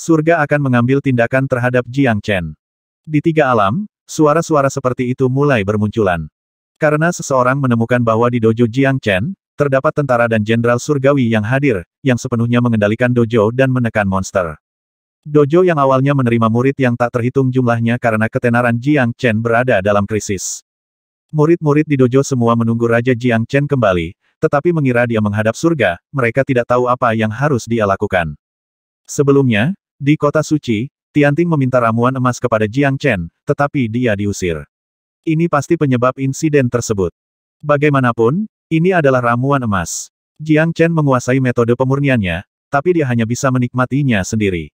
surga akan mengambil tindakan terhadap Jiang Chen. Di tiga alam, suara-suara seperti itu mulai bermunculan. Karena seseorang menemukan bahwa di dojo Jiang Chen, terdapat tentara dan jenderal surgawi yang hadir, yang sepenuhnya mengendalikan dojo dan menekan monster. Dojo yang awalnya menerima murid yang tak terhitung jumlahnya karena ketenaran Jiang Chen berada dalam krisis. Murid-murid di dojo semua menunggu Raja Jiang Chen kembali, tetapi mengira dia menghadap surga, mereka tidak tahu apa yang harus dia lakukan. Sebelumnya, di kota suci, Tianting meminta ramuan emas kepada Jiang Chen, tetapi dia diusir. Ini pasti penyebab insiden tersebut. Bagaimanapun, ini adalah ramuan emas. Jiang Chen menguasai metode pemurniannya, tapi dia hanya bisa menikmatinya sendiri.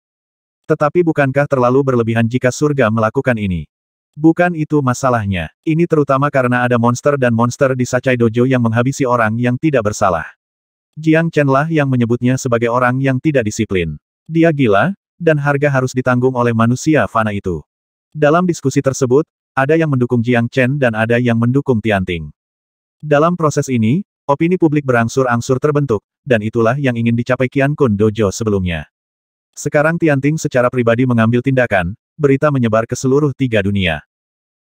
Tetapi bukankah terlalu berlebihan jika surga melakukan ini? Bukan itu masalahnya. Ini terutama karena ada monster dan monster di Sacai Dojo yang menghabisi orang yang tidak bersalah. Jiang Chen lah yang menyebutnya sebagai orang yang tidak disiplin. Dia gila, dan harga harus ditanggung oleh manusia fana itu. Dalam diskusi tersebut, ada yang mendukung Jiang Chen dan ada yang mendukung Tianting. Dalam proses ini, opini publik berangsur-angsur terbentuk, dan itulah yang ingin dicapai Qian Kun Dojo sebelumnya. Sekarang Tianting secara pribadi mengambil tindakan, berita menyebar ke seluruh tiga dunia.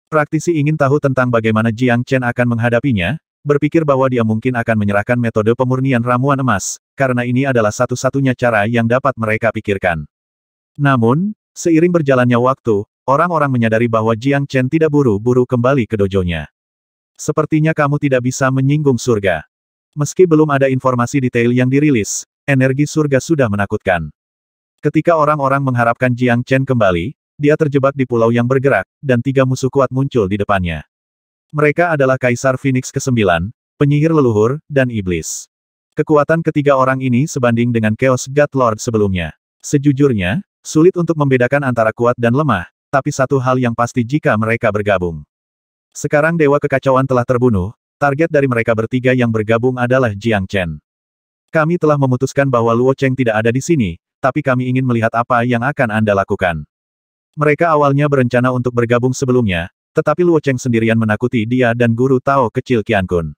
Praktisi ingin tahu tentang bagaimana Jiang Chen akan menghadapinya, berpikir bahwa dia mungkin akan menyerahkan metode pemurnian ramuan emas, karena ini adalah satu-satunya cara yang dapat mereka pikirkan. Namun, seiring berjalannya waktu, orang-orang menyadari bahwa Jiang Chen tidak buru-buru kembali ke dojonya. Sepertinya kamu tidak bisa menyinggung surga. Meski belum ada informasi detail yang dirilis, energi surga sudah menakutkan. Ketika orang-orang mengharapkan Jiang Chen kembali, dia terjebak di pulau yang bergerak, dan tiga musuh kuat muncul di depannya. Mereka adalah Kaisar Phoenix ke-9, penyihir leluhur, dan iblis. Kekuatan ketiga orang ini sebanding dengan Chaos God Lord sebelumnya. Sejujurnya, Sulit untuk membedakan antara kuat dan lemah, tapi satu hal yang pasti jika mereka bergabung. Sekarang Dewa Kekacauan telah terbunuh, target dari mereka bertiga yang bergabung adalah Jiang Chen. Kami telah memutuskan bahwa Luo Cheng tidak ada di sini, tapi kami ingin melihat apa yang akan Anda lakukan. Mereka awalnya berencana untuk bergabung sebelumnya, tetapi Luo Cheng sendirian menakuti dia dan guru Tao kecil Qian Kun.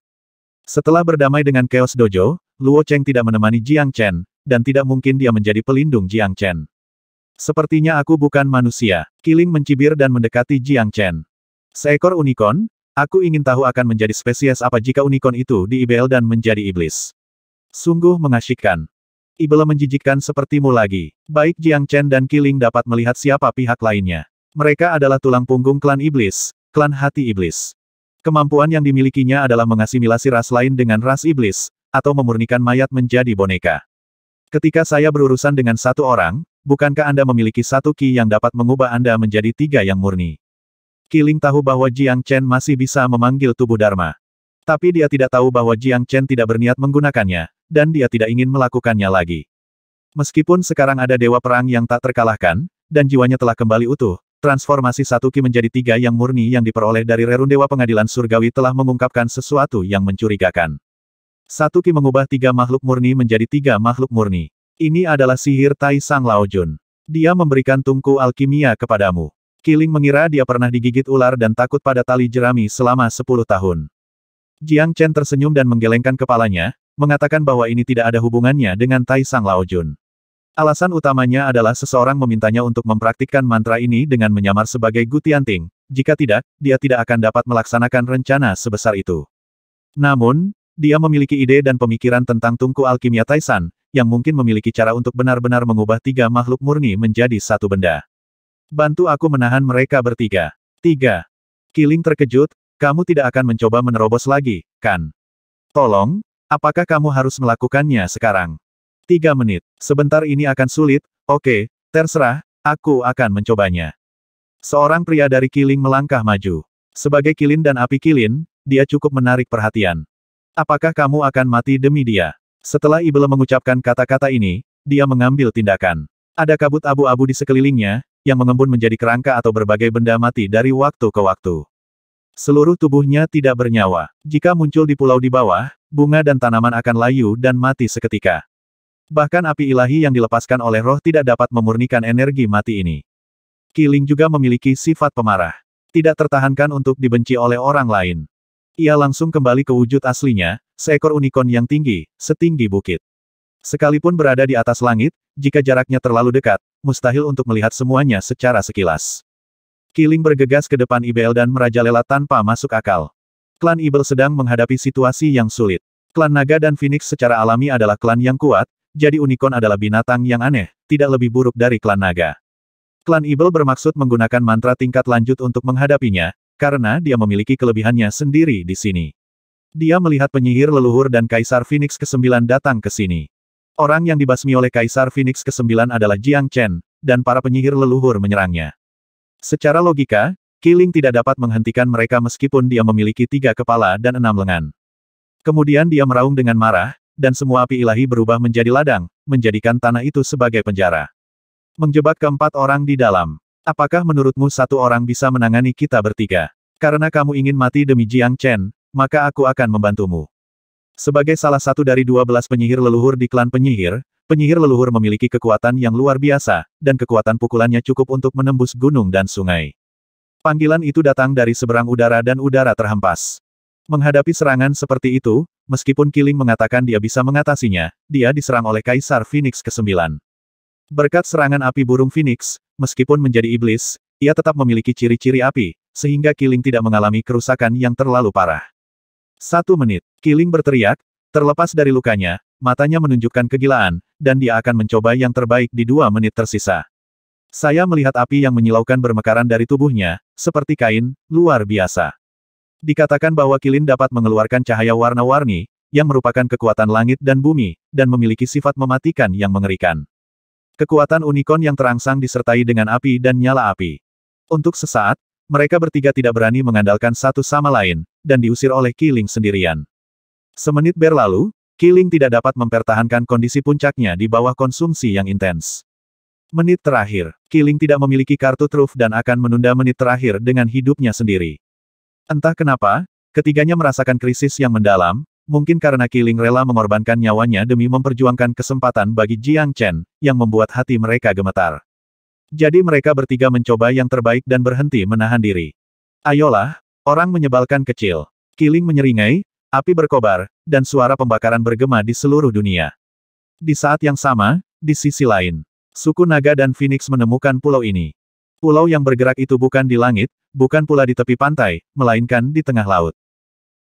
Setelah berdamai dengan Chaos Dojo, Luo Cheng tidak menemani Jiang Chen, dan tidak mungkin dia menjadi pelindung Jiang Chen. Sepertinya aku bukan manusia. Kiling mencibir dan mendekati Jiang Chen. Seekor unicorn? Aku ingin tahu akan menjadi spesies apa jika unicorn itu diibel dan menjadi iblis. Sungguh mengasyikkan. Ibel menjijikkan sepertimu lagi. Baik Jiang Chen dan Kiling dapat melihat siapa pihak lainnya. Mereka adalah tulang punggung klan iblis, klan hati iblis. Kemampuan yang dimilikinya adalah mengasimilasi ras lain dengan ras iblis, atau memurnikan mayat menjadi boneka. Ketika saya berurusan dengan satu orang, bukankah Anda memiliki satu ki yang dapat mengubah Anda menjadi tiga yang murni? Kiling tahu bahwa Jiang Chen masih bisa memanggil tubuh Dharma. Tapi dia tidak tahu bahwa Jiang Chen tidak berniat menggunakannya, dan dia tidak ingin melakukannya lagi. Meskipun sekarang ada dewa perang yang tak terkalahkan, dan jiwanya telah kembali utuh, transformasi satu Ki menjadi tiga yang murni yang diperoleh dari Rerun Dewa Pengadilan Surgawi telah mengungkapkan sesuatu yang mencurigakan. Satu Ki mengubah tiga makhluk murni menjadi tiga makhluk murni. Ini adalah sihir Tai Sang Lao Jun. Dia memberikan tungku alkimia kepadamu. Kiling mengira dia pernah digigit ular dan takut pada tali jerami selama 10 tahun. Jiang Chen tersenyum dan menggelengkan kepalanya, mengatakan bahwa ini tidak ada hubungannya dengan Tai Sang Lao Jun. Alasan utamanya adalah seseorang memintanya untuk mempraktikkan mantra ini dengan menyamar sebagai Gutianting, jika tidak, dia tidak akan dapat melaksanakan rencana sebesar itu. Namun, dia memiliki ide dan pemikiran tentang tungku alkimia Taisan, yang mungkin memiliki cara untuk benar-benar mengubah tiga makhluk murni menjadi satu benda. Bantu aku menahan mereka bertiga. Tiga. Kiling terkejut, kamu tidak akan mencoba menerobos lagi, kan? Tolong, apakah kamu harus melakukannya sekarang? Tiga menit. Sebentar ini akan sulit, oke, terserah, aku akan mencobanya. Seorang pria dari Kiling melangkah maju. Sebagai Kilin dan api Kilin, dia cukup menarik perhatian. Apakah kamu akan mati demi dia? Setelah Ibele mengucapkan kata-kata ini, dia mengambil tindakan. Ada kabut abu-abu di sekelilingnya, yang mengembun menjadi kerangka atau berbagai benda mati dari waktu ke waktu. Seluruh tubuhnya tidak bernyawa. Jika muncul di pulau di bawah, bunga dan tanaman akan layu dan mati seketika. Bahkan api ilahi yang dilepaskan oleh roh tidak dapat memurnikan energi mati ini. Killing juga memiliki sifat pemarah. Tidak tertahankan untuk dibenci oleh orang lain. Ia langsung kembali ke wujud aslinya, seekor unicorn yang tinggi, setinggi bukit. Sekalipun berada di atas langit, jika jaraknya terlalu dekat, mustahil untuk melihat semuanya secara sekilas. Killing bergegas ke depan Ibel dan merajalela tanpa masuk akal. Klan Ibel sedang menghadapi situasi yang sulit. Klan Naga dan Phoenix secara alami adalah klan yang kuat, jadi unicorn adalah binatang yang aneh, tidak lebih buruk dari klan Naga. Klan Ibel bermaksud menggunakan mantra tingkat lanjut untuk menghadapinya, karena dia memiliki kelebihannya sendiri di sini. Dia melihat penyihir leluhur dan Kaisar Phoenix ke-9 datang ke sini. Orang yang dibasmi oleh Kaisar Phoenix ke-9 adalah Jiang Chen, dan para penyihir leluhur menyerangnya. Secara logika, Killing tidak dapat menghentikan mereka meskipun dia memiliki tiga kepala dan enam lengan. Kemudian dia meraung dengan marah, dan semua api ilahi berubah menjadi ladang, menjadikan tanah itu sebagai penjara. Menjebak keempat orang di dalam. Apakah menurutmu satu orang bisa menangani kita bertiga? Karena kamu ingin mati demi Jiang Chen, maka aku akan membantumu. Sebagai salah satu dari dua belas penyihir leluhur di klan penyihir, penyihir leluhur memiliki kekuatan yang luar biasa, dan kekuatan pukulannya cukup untuk menembus gunung dan sungai. Panggilan itu datang dari seberang udara dan udara terhempas. Menghadapi serangan seperti itu, meskipun Killing mengatakan dia bisa mengatasinya, dia diserang oleh Kaisar Phoenix ke-9. Berkat serangan api burung Phoenix, meskipun menjadi iblis, ia tetap memiliki ciri-ciri api, sehingga Kiling tidak mengalami kerusakan yang terlalu parah. Satu menit, Kiling berteriak, terlepas dari lukanya, matanya menunjukkan kegilaan, dan dia akan mencoba yang terbaik di dua menit tersisa. Saya melihat api yang menyilaukan bermekaran dari tubuhnya, seperti kain, luar biasa. Dikatakan bahwa Kilin dapat mengeluarkan cahaya warna-warni, yang merupakan kekuatan langit dan bumi, dan memiliki sifat mematikan yang mengerikan. Kekuatan unicorn yang terangsang disertai dengan api dan nyala api. Untuk sesaat, mereka bertiga tidak berani mengandalkan satu sama lain, dan diusir oleh Killing sendirian. Semenit berlalu, Killing tidak dapat mempertahankan kondisi puncaknya di bawah konsumsi yang intens. Menit terakhir, Killing tidak memiliki kartu truf dan akan menunda menit terakhir dengan hidupnya sendiri. Entah kenapa, ketiganya merasakan krisis yang mendalam, Mungkin karena Qiling rela mengorbankan nyawanya demi memperjuangkan kesempatan bagi Jiang Chen, yang membuat hati mereka gemetar. Jadi mereka bertiga mencoba yang terbaik dan berhenti menahan diri. Ayolah, orang menyebalkan kecil. Qiling menyeringai, api berkobar, dan suara pembakaran bergema di seluruh dunia. Di saat yang sama, di sisi lain, suku Naga dan Phoenix menemukan pulau ini. Pulau yang bergerak itu bukan di langit, bukan pula di tepi pantai, melainkan di tengah laut.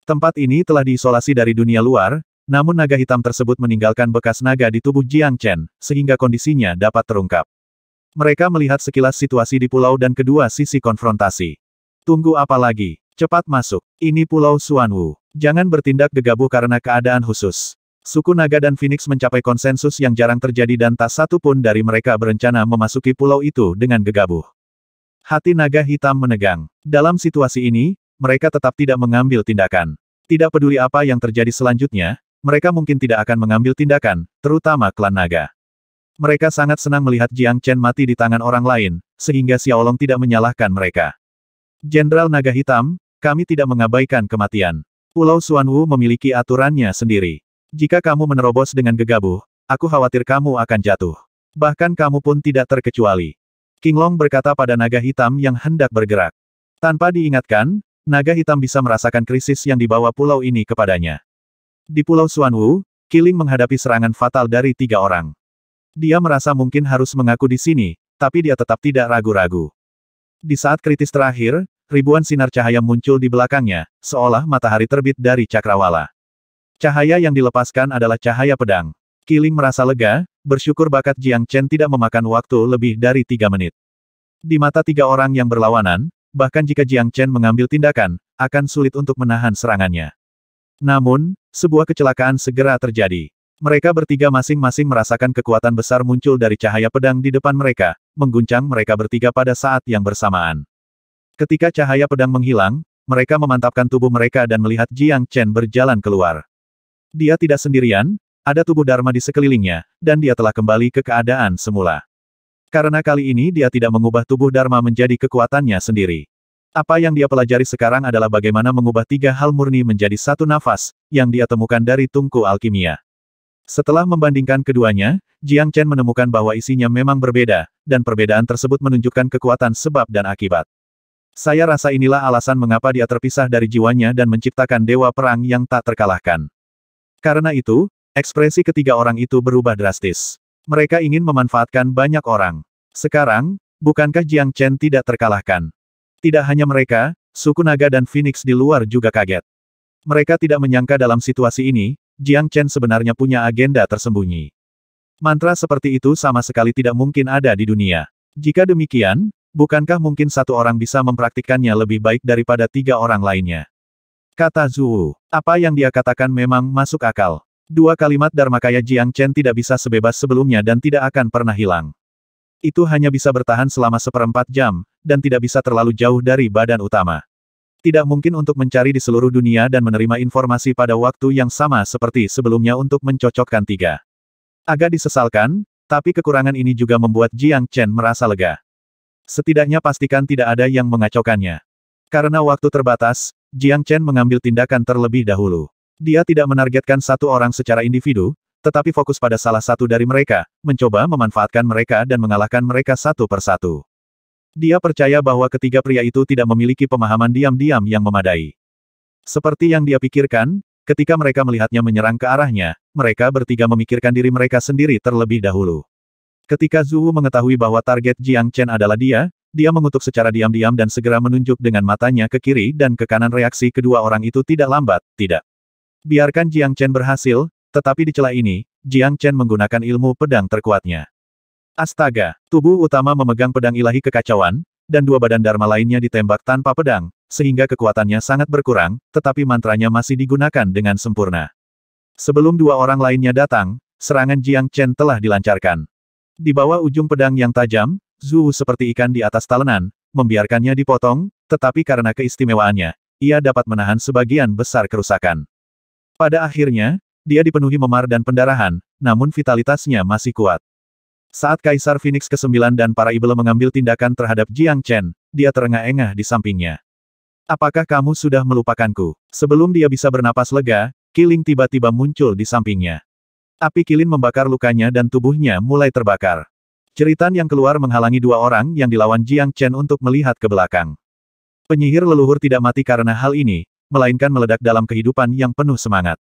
Tempat ini telah diisolasi dari dunia luar, namun naga hitam tersebut meninggalkan bekas naga di tubuh Jiang Chen, sehingga kondisinya dapat terungkap. Mereka melihat sekilas situasi di pulau dan kedua sisi konfrontasi. Tunggu apa lagi? Cepat masuk. Ini Pulau Suanwu. Jangan bertindak gegabah karena keadaan khusus. Suku Naga dan Phoenix mencapai konsensus yang jarang terjadi dan tak satu pun dari mereka berencana memasuki pulau itu dengan gegabah. Hati Naga Hitam menegang. Dalam situasi ini, mereka tetap tidak mengambil tindakan. Tidak peduli apa yang terjadi selanjutnya, mereka mungkin tidak akan mengambil tindakan, terutama klan naga. Mereka sangat senang melihat Jiang Chen mati di tangan orang lain, sehingga Xiaolong tidak menyalahkan mereka. Jenderal Naga Hitam, kami tidak mengabaikan kematian. Pulau Suanwu memiliki aturannya sendiri. Jika kamu menerobos dengan gegabah, aku khawatir kamu akan jatuh. Bahkan kamu pun tidak terkecuali. King Long berkata pada naga hitam yang hendak bergerak. Tanpa diingatkan, naga hitam bisa merasakan krisis yang dibawa pulau ini kepadanya. Di pulau Suanwu, Kiling menghadapi serangan fatal dari tiga orang. Dia merasa mungkin harus mengaku di sini, tapi dia tetap tidak ragu-ragu. Di saat kritis terakhir, ribuan sinar cahaya muncul di belakangnya, seolah matahari terbit dari cakrawala. Cahaya yang dilepaskan adalah cahaya pedang. Kiling merasa lega, bersyukur bakat Jiang Chen tidak memakan waktu lebih dari tiga menit. Di mata tiga orang yang berlawanan, bahkan jika Jiang Chen mengambil tindakan, akan sulit untuk menahan serangannya. Namun, sebuah kecelakaan segera terjadi. Mereka bertiga masing-masing merasakan kekuatan besar muncul dari cahaya pedang di depan mereka, mengguncang mereka bertiga pada saat yang bersamaan. Ketika cahaya pedang menghilang, mereka memantapkan tubuh mereka dan melihat Jiang Chen berjalan keluar. Dia tidak sendirian, ada tubuh Dharma di sekelilingnya, dan dia telah kembali ke keadaan semula. Karena kali ini dia tidak mengubah tubuh Dharma menjadi kekuatannya sendiri. Apa yang dia pelajari sekarang adalah bagaimana mengubah tiga hal murni menjadi satu nafas, yang dia temukan dari tungku alkimia. Setelah membandingkan keduanya, Jiang Chen menemukan bahwa isinya memang berbeda, dan perbedaan tersebut menunjukkan kekuatan sebab dan akibat. Saya rasa inilah alasan mengapa dia terpisah dari jiwanya dan menciptakan dewa perang yang tak terkalahkan. Karena itu, ekspresi ketiga orang itu berubah drastis. Mereka ingin memanfaatkan banyak orang. Sekarang, bukankah Jiang Chen tidak terkalahkan? Tidak hanya mereka, suku naga dan Phoenix di luar juga kaget. Mereka tidak menyangka dalam situasi ini, Jiang Chen sebenarnya punya agenda tersembunyi. Mantra seperti itu sama sekali tidak mungkin ada di dunia. Jika demikian, bukankah mungkin satu orang bisa mempraktikkannya lebih baik daripada tiga orang lainnya? Kata Zhu, apa yang dia katakan memang masuk akal. Dua kalimat Dharma Kaya Jiang Chen tidak bisa sebebas sebelumnya dan tidak akan pernah hilang. Itu hanya bisa bertahan selama seperempat jam, dan tidak bisa terlalu jauh dari badan utama. Tidak mungkin untuk mencari di seluruh dunia dan menerima informasi pada waktu yang sama seperti sebelumnya untuk mencocokkan tiga. Agak disesalkan, tapi kekurangan ini juga membuat Jiang Chen merasa lega. Setidaknya pastikan tidak ada yang mengacaukannya. Karena waktu terbatas, Jiang Chen mengambil tindakan terlebih dahulu. Dia tidak menargetkan satu orang secara individu, tetapi fokus pada salah satu dari mereka, mencoba memanfaatkan mereka dan mengalahkan mereka satu persatu. Dia percaya bahwa ketiga pria itu tidak memiliki pemahaman diam-diam yang memadai. Seperti yang dia pikirkan, ketika mereka melihatnya menyerang ke arahnya, mereka bertiga memikirkan diri mereka sendiri terlebih dahulu. Ketika Zhu mengetahui bahwa target Jiang Chen adalah dia, dia mengutuk secara diam-diam dan segera menunjuk dengan matanya ke kiri dan ke kanan reaksi kedua orang itu tidak lambat, tidak. Biarkan Jiang Chen berhasil, tetapi di celah ini, Jiang Chen menggunakan ilmu pedang terkuatnya. Astaga, tubuh utama memegang pedang ilahi kekacauan, dan dua badan Dharma lainnya ditembak tanpa pedang, sehingga kekuatannya sangat berkurang, tetapi mantranya masih digunakan dengan sempurna. Sebelum dua orang lainnya datang, serangan Jiang Chen telah dilancarkan. Di bawah ujung pedang yang tajam, Zhu seperti ikan di atas talenan, membiarkannya dipotong, tetapi karena keistimewaannya, ia dapat menahan sebagian besar kerusakan. Pada akhirnya, dia dipenuhi memar dan pendarahan, namun vitalitasnya masih kuat. Saat Kaisar Phoenix ke-9 dan para ibel mengambil tindakan terhadap Jiang Chen, dia terengah-engah di sampingnya. Apakah kamu sudah melupakanku? Sebelum dia bisa bernapas lega, Kiling tiba-tiba muncul di sampingnya. Api Kilin membakar lukanya dan tubuhnya mulai terbakar. Ceritan yang keluar menghalangi dua orang yang dilawan Jiang Chen untuk melihat ke belakang. Penyihir leluhur tidak mati karena hal ini, melainkan meledak dalam kehidupan yang penuh semangat.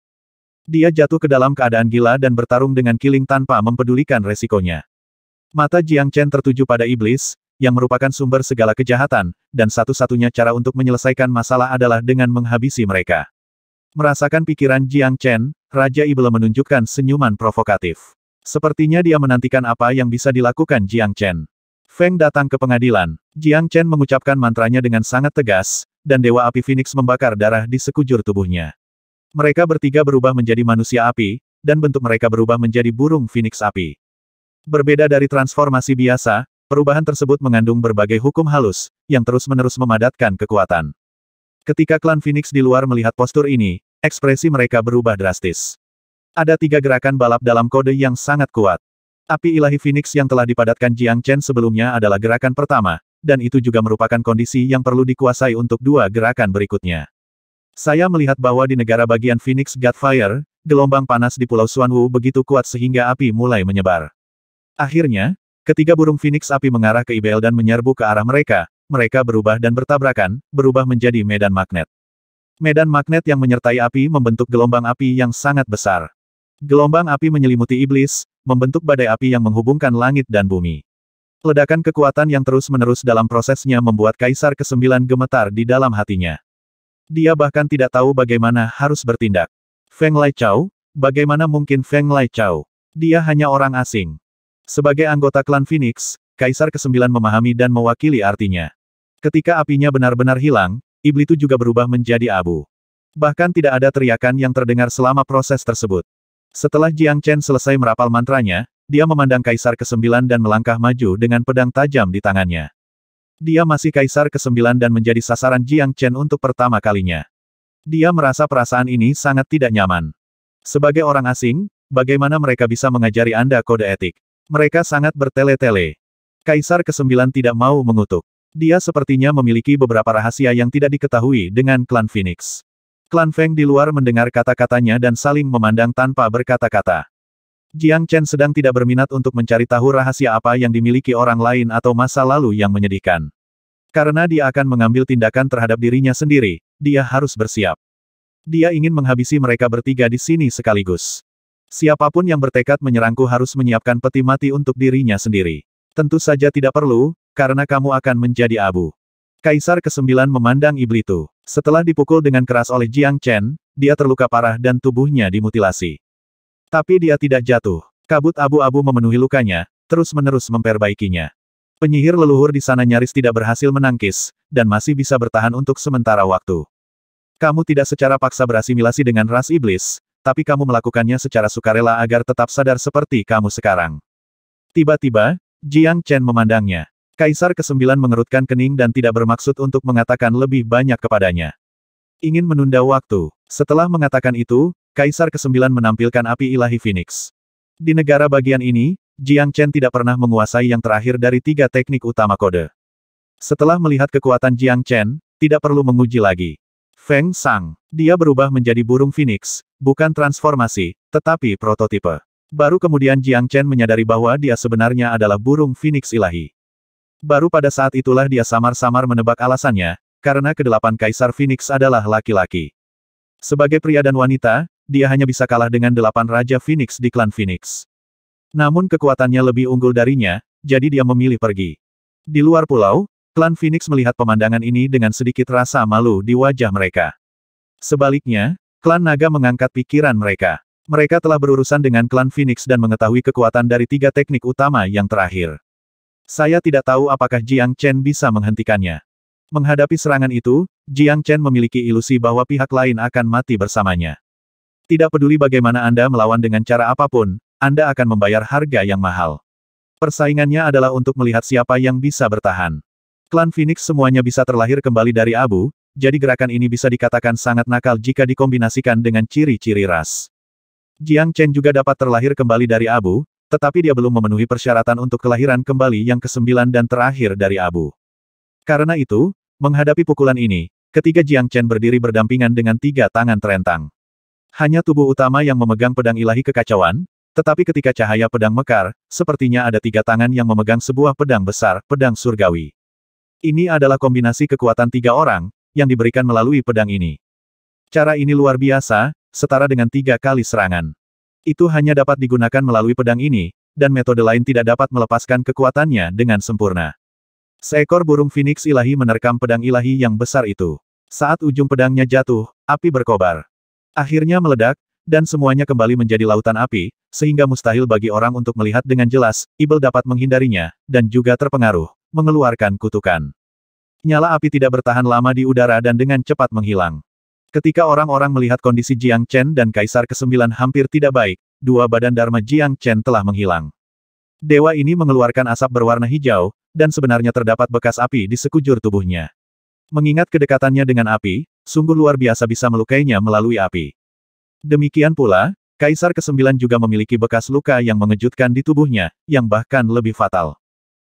Dia jatuh ke dalam keadaan gila dan bertarung dengan Killing tanpa mempedulikan resikonya. Mata Jiang Chen tertuju pada iblis, yang merupakan sumber segala kejahatan, dan satu-satunya cara untuk menyelesaikan masalah adalah dengan menghabisi mereka. Merasakan pikiran Jiang Chen, Raja Iblis menunjukkan senyuman provokatif. Sepertinya dia menantikan apa yang bisa dilakukan Jiang Chen. Feng datang ke pengadilan. Jiang Chen mengucapkan mantranya dengan sangat tegas, dan Dewa Api Phoenix membakar darah di sekujur tubuhnya. Mereka bertiga berubah menjadi manusia api, dan bentuk mereka berubah menjadi burung Phoenix api. Berbeda dari transformasi biasa, perubahan tersebut mengandung berbagai hukum halus, yang terus-menerus memadatkan kekuatan. Ketika klan Phoenix di luar melihat postur ini, ekspresi mereka berubah drastis. Ada tiga gerakan balap dalam kode yang sangat kuat. Api ilahi Phoenix yang telah dipadatkan Jiang Chen sebelumnya adalah gerakan pertama, dan itu juga merupakan kondisi yang perlu dikuasai untuk dua gerakan berikutnya. Saya melihat bahwa di negara bagian Phoenix Godfire, gelombang panas di Pulau Suanwu begitu kuat sehingga api mulai menyebar. Akhirnya, ketiga burung Phoenix api mengarah ke Ibel dan menyerbu ke arah mereka, mereka berubah dan bertabrakan, berubah menjadi medan magnet. Medan magnet yang menyertai api membentuk gelombang api yang sangat besar. Gelombang api menyelimuti iblis, membentuk badai api yang menghubungkan langit dan bumi. Ledakan kekuatan yang terus-menerus dalam prosesnya membuat Kaisar ke-9 gemetar di dalam hatinya. Dia bahkan tidak tahu bagaimana harus bertindak. Feng Lai Chao? Bagaimana mungkin Feng Lai Chao? Dia hanya orang asing. Sebagai anggota klan Phoenix, Kaisar ke-9 memahami dan mewakili artinya. Ketika apinya benar-benar hilang, iblis itu juga berubah menjadi abu. Bahkan tidak ada teriakan yang terdengar selama proses tersebut. Setelah Jiang Chen selesai merapal mantranya, dia memandang Kaisar ke-9 dan melangkah maju dengan pedang tajam di tangannya. Dia masih Kaisar ke-9 dan menjadi sasaran Jiang Chen untuk pertama kalinya. Dia merasa perasaan ini sangat tidak nyaman. Sebagai orang asing, bagaimana mereka bisa mengajari Anda kode etik? Mereka sangat bertele-tele. Kaisar ke-9 tidak mau mengutuk. Dia sepertinya memiliki beberapa rahasia yang tidak diketahui dengan klan Phoenix. Klan Feng di luar mendengar kata-katanya dan saling memandang tanpa berkata-kata. Jiang Chen sedang tidak berminat untuk mencari tahu rahasia apa yang dimiliki orang lain atau masa lalu yang menyedihkan. Karena dia akan mengambil tindakan terhadap dirinya sendiri, dia harus bersiap. Dia ingin menghabisi mereka bertiga di sini sekaligus. Siapapun yang bertekad menyerangku harus menyiapkan peti mati untuk dirinya sendiri. Tentu saja tidak perlu, karena kamu akan menjadi abu. Kaisar ke-9 memandang itu. Setelah dipukul dengan keras oleh Jiang Chen, dia terluka parah dan tubuhnya dimutilasi. Tapi dia tidak jatuh. Kabut abu-abu memenuhi lukanya, terus-menerus memperbaikinya. Penyihir leluhur di sana nyaris tidak berhasil menangkis, dan masih bisa bertahan untuk sementara waktu. Kamu tidak secara paksa berasimilasi dengan ras iblis, tapi kamu melakukannya secara sukarela agar tetap sadar seperti kamu sekarang. Tiba-tiba, Jiang Chen memandangnya. Kaisar ke-9 mengerutkan kening dan tidak bermaksud untuk mengatakan lebih banyak kepadanya. Ingin menunda waktu. Setelah mengatakan itu, Kaisar ke-9 menampilkan api ilahi Phoenix. Di negara bagian ini, Jiang Chen tidak pernah menguasai yang terakhir dari tiga teknik utama kode. Setelah melihat kekuatan Jiang Chen, tidak perlu menguji lagi. Feng Sang, dia berubah menjadi burung Phoenix, bukan transformasi, tetapi prototipe. Baru kemudian Jiang Chen menyadari bahwa dia sebenarnya adalah burung Phoenix ilahi. Baru pada saat itulah dia samar-samar menebak alasannya, karena kedelapan kaisar Phoenix adalah laki-laki. Sebagai pria dan wanita, dia hanya bisa kalah dengan delapan Raja Phoenix di klan Phoenix. Namun kekuatannya lebih unggul darinya, jadi dia memilih pergi. Di luar pulau, klan Phoenix melihat pemandangan ini dengan sedikit rasa malu di wajah mereka. Sebaliknya, klan naga mengangkat pikiran mereka. Mereka telah berurusan dengan klan Phoenix dan mengetahui kekuatan dari tiga teknik utama yang terakhir. Saya tidak tahu apakah Jiang Chen bisa menghentikannya. Menghadapi serangan itu, Jiang Chen memiliki ilusi bahwa pihak lain akan mati bersamanya. Tidak peduli bagaimana Anda melawan dengan cara apapun, Anda akan membayar harga yang mahal. Persaingannya adalah untuk melihat siapa yang bisa bertahan. Klan Phoenix semuanya bisa terlahir kembali dari abu, jadi gerakan ini bisa dikatakan sangat nakal jika dikombinasikan dengan ciri-ciri ras. Jiang Chen juga dapat terlahir kembali dari abu, tetapi dia belum memenuhi persyaratan untuk kelahiran kembali yang kesembilan dan terakhir dari abu. Karena itu, menghadapi pukulan ini, ketiga Jiang Chen berdiri berdampingan dengan tiga tangan terentang. Hanya tubuh utama yang memegang pedang ilahi kekacauan, tetapi ketika cahaya pedang mekar, sepertinya ada tiga tangan yang memegang sebuah pedang besar, pedang surgawi. Ini adalah kombinasi kekuatan tiga orang, yang diberikan melalui pedang ini. Cara ini luar biasa, setara dengan tiga kali serangan. Itu hanya dapat digunakan melalui pedang ini, dan metode lain tidak dapat melepaskan kekuatannya dengan sempurna. Seekor burung Phoenix ilahi menerkam pedang ilahi yang besar itu. Saat ujung pedangnya jatuh, api berkobar. Akhirnya meledak, dan semuanya kembali menjadi lautan api, sehingga mustahil bagi orang untuk melihat dengan jelas, Ibel dapat menghindarinya, dan juga terpengaruh, mengeluarkan kutukan. Nyala api tidak bertahan lama di udara dan dengan cepat menghilang. Ketika orang-orang melihat kondisi Jiang Chen dan Kaisar ke-9 hampir tidak baik, dua badan Dharma Jiang Chen telah menghilang. Dewa ini mengeluarkan asap berwarna hijau, dan sebenarnya terdapat bekas api di sekujur tubuhnya. Mengingat kedekatannya dengan api, sungguh luar biasa bisa melukainya melalui api. Demikian pula, Kaisar ke-9 juga memiliki bekas luka yang mengejutkan di tubuhnya, yang bahkan lebih fatal.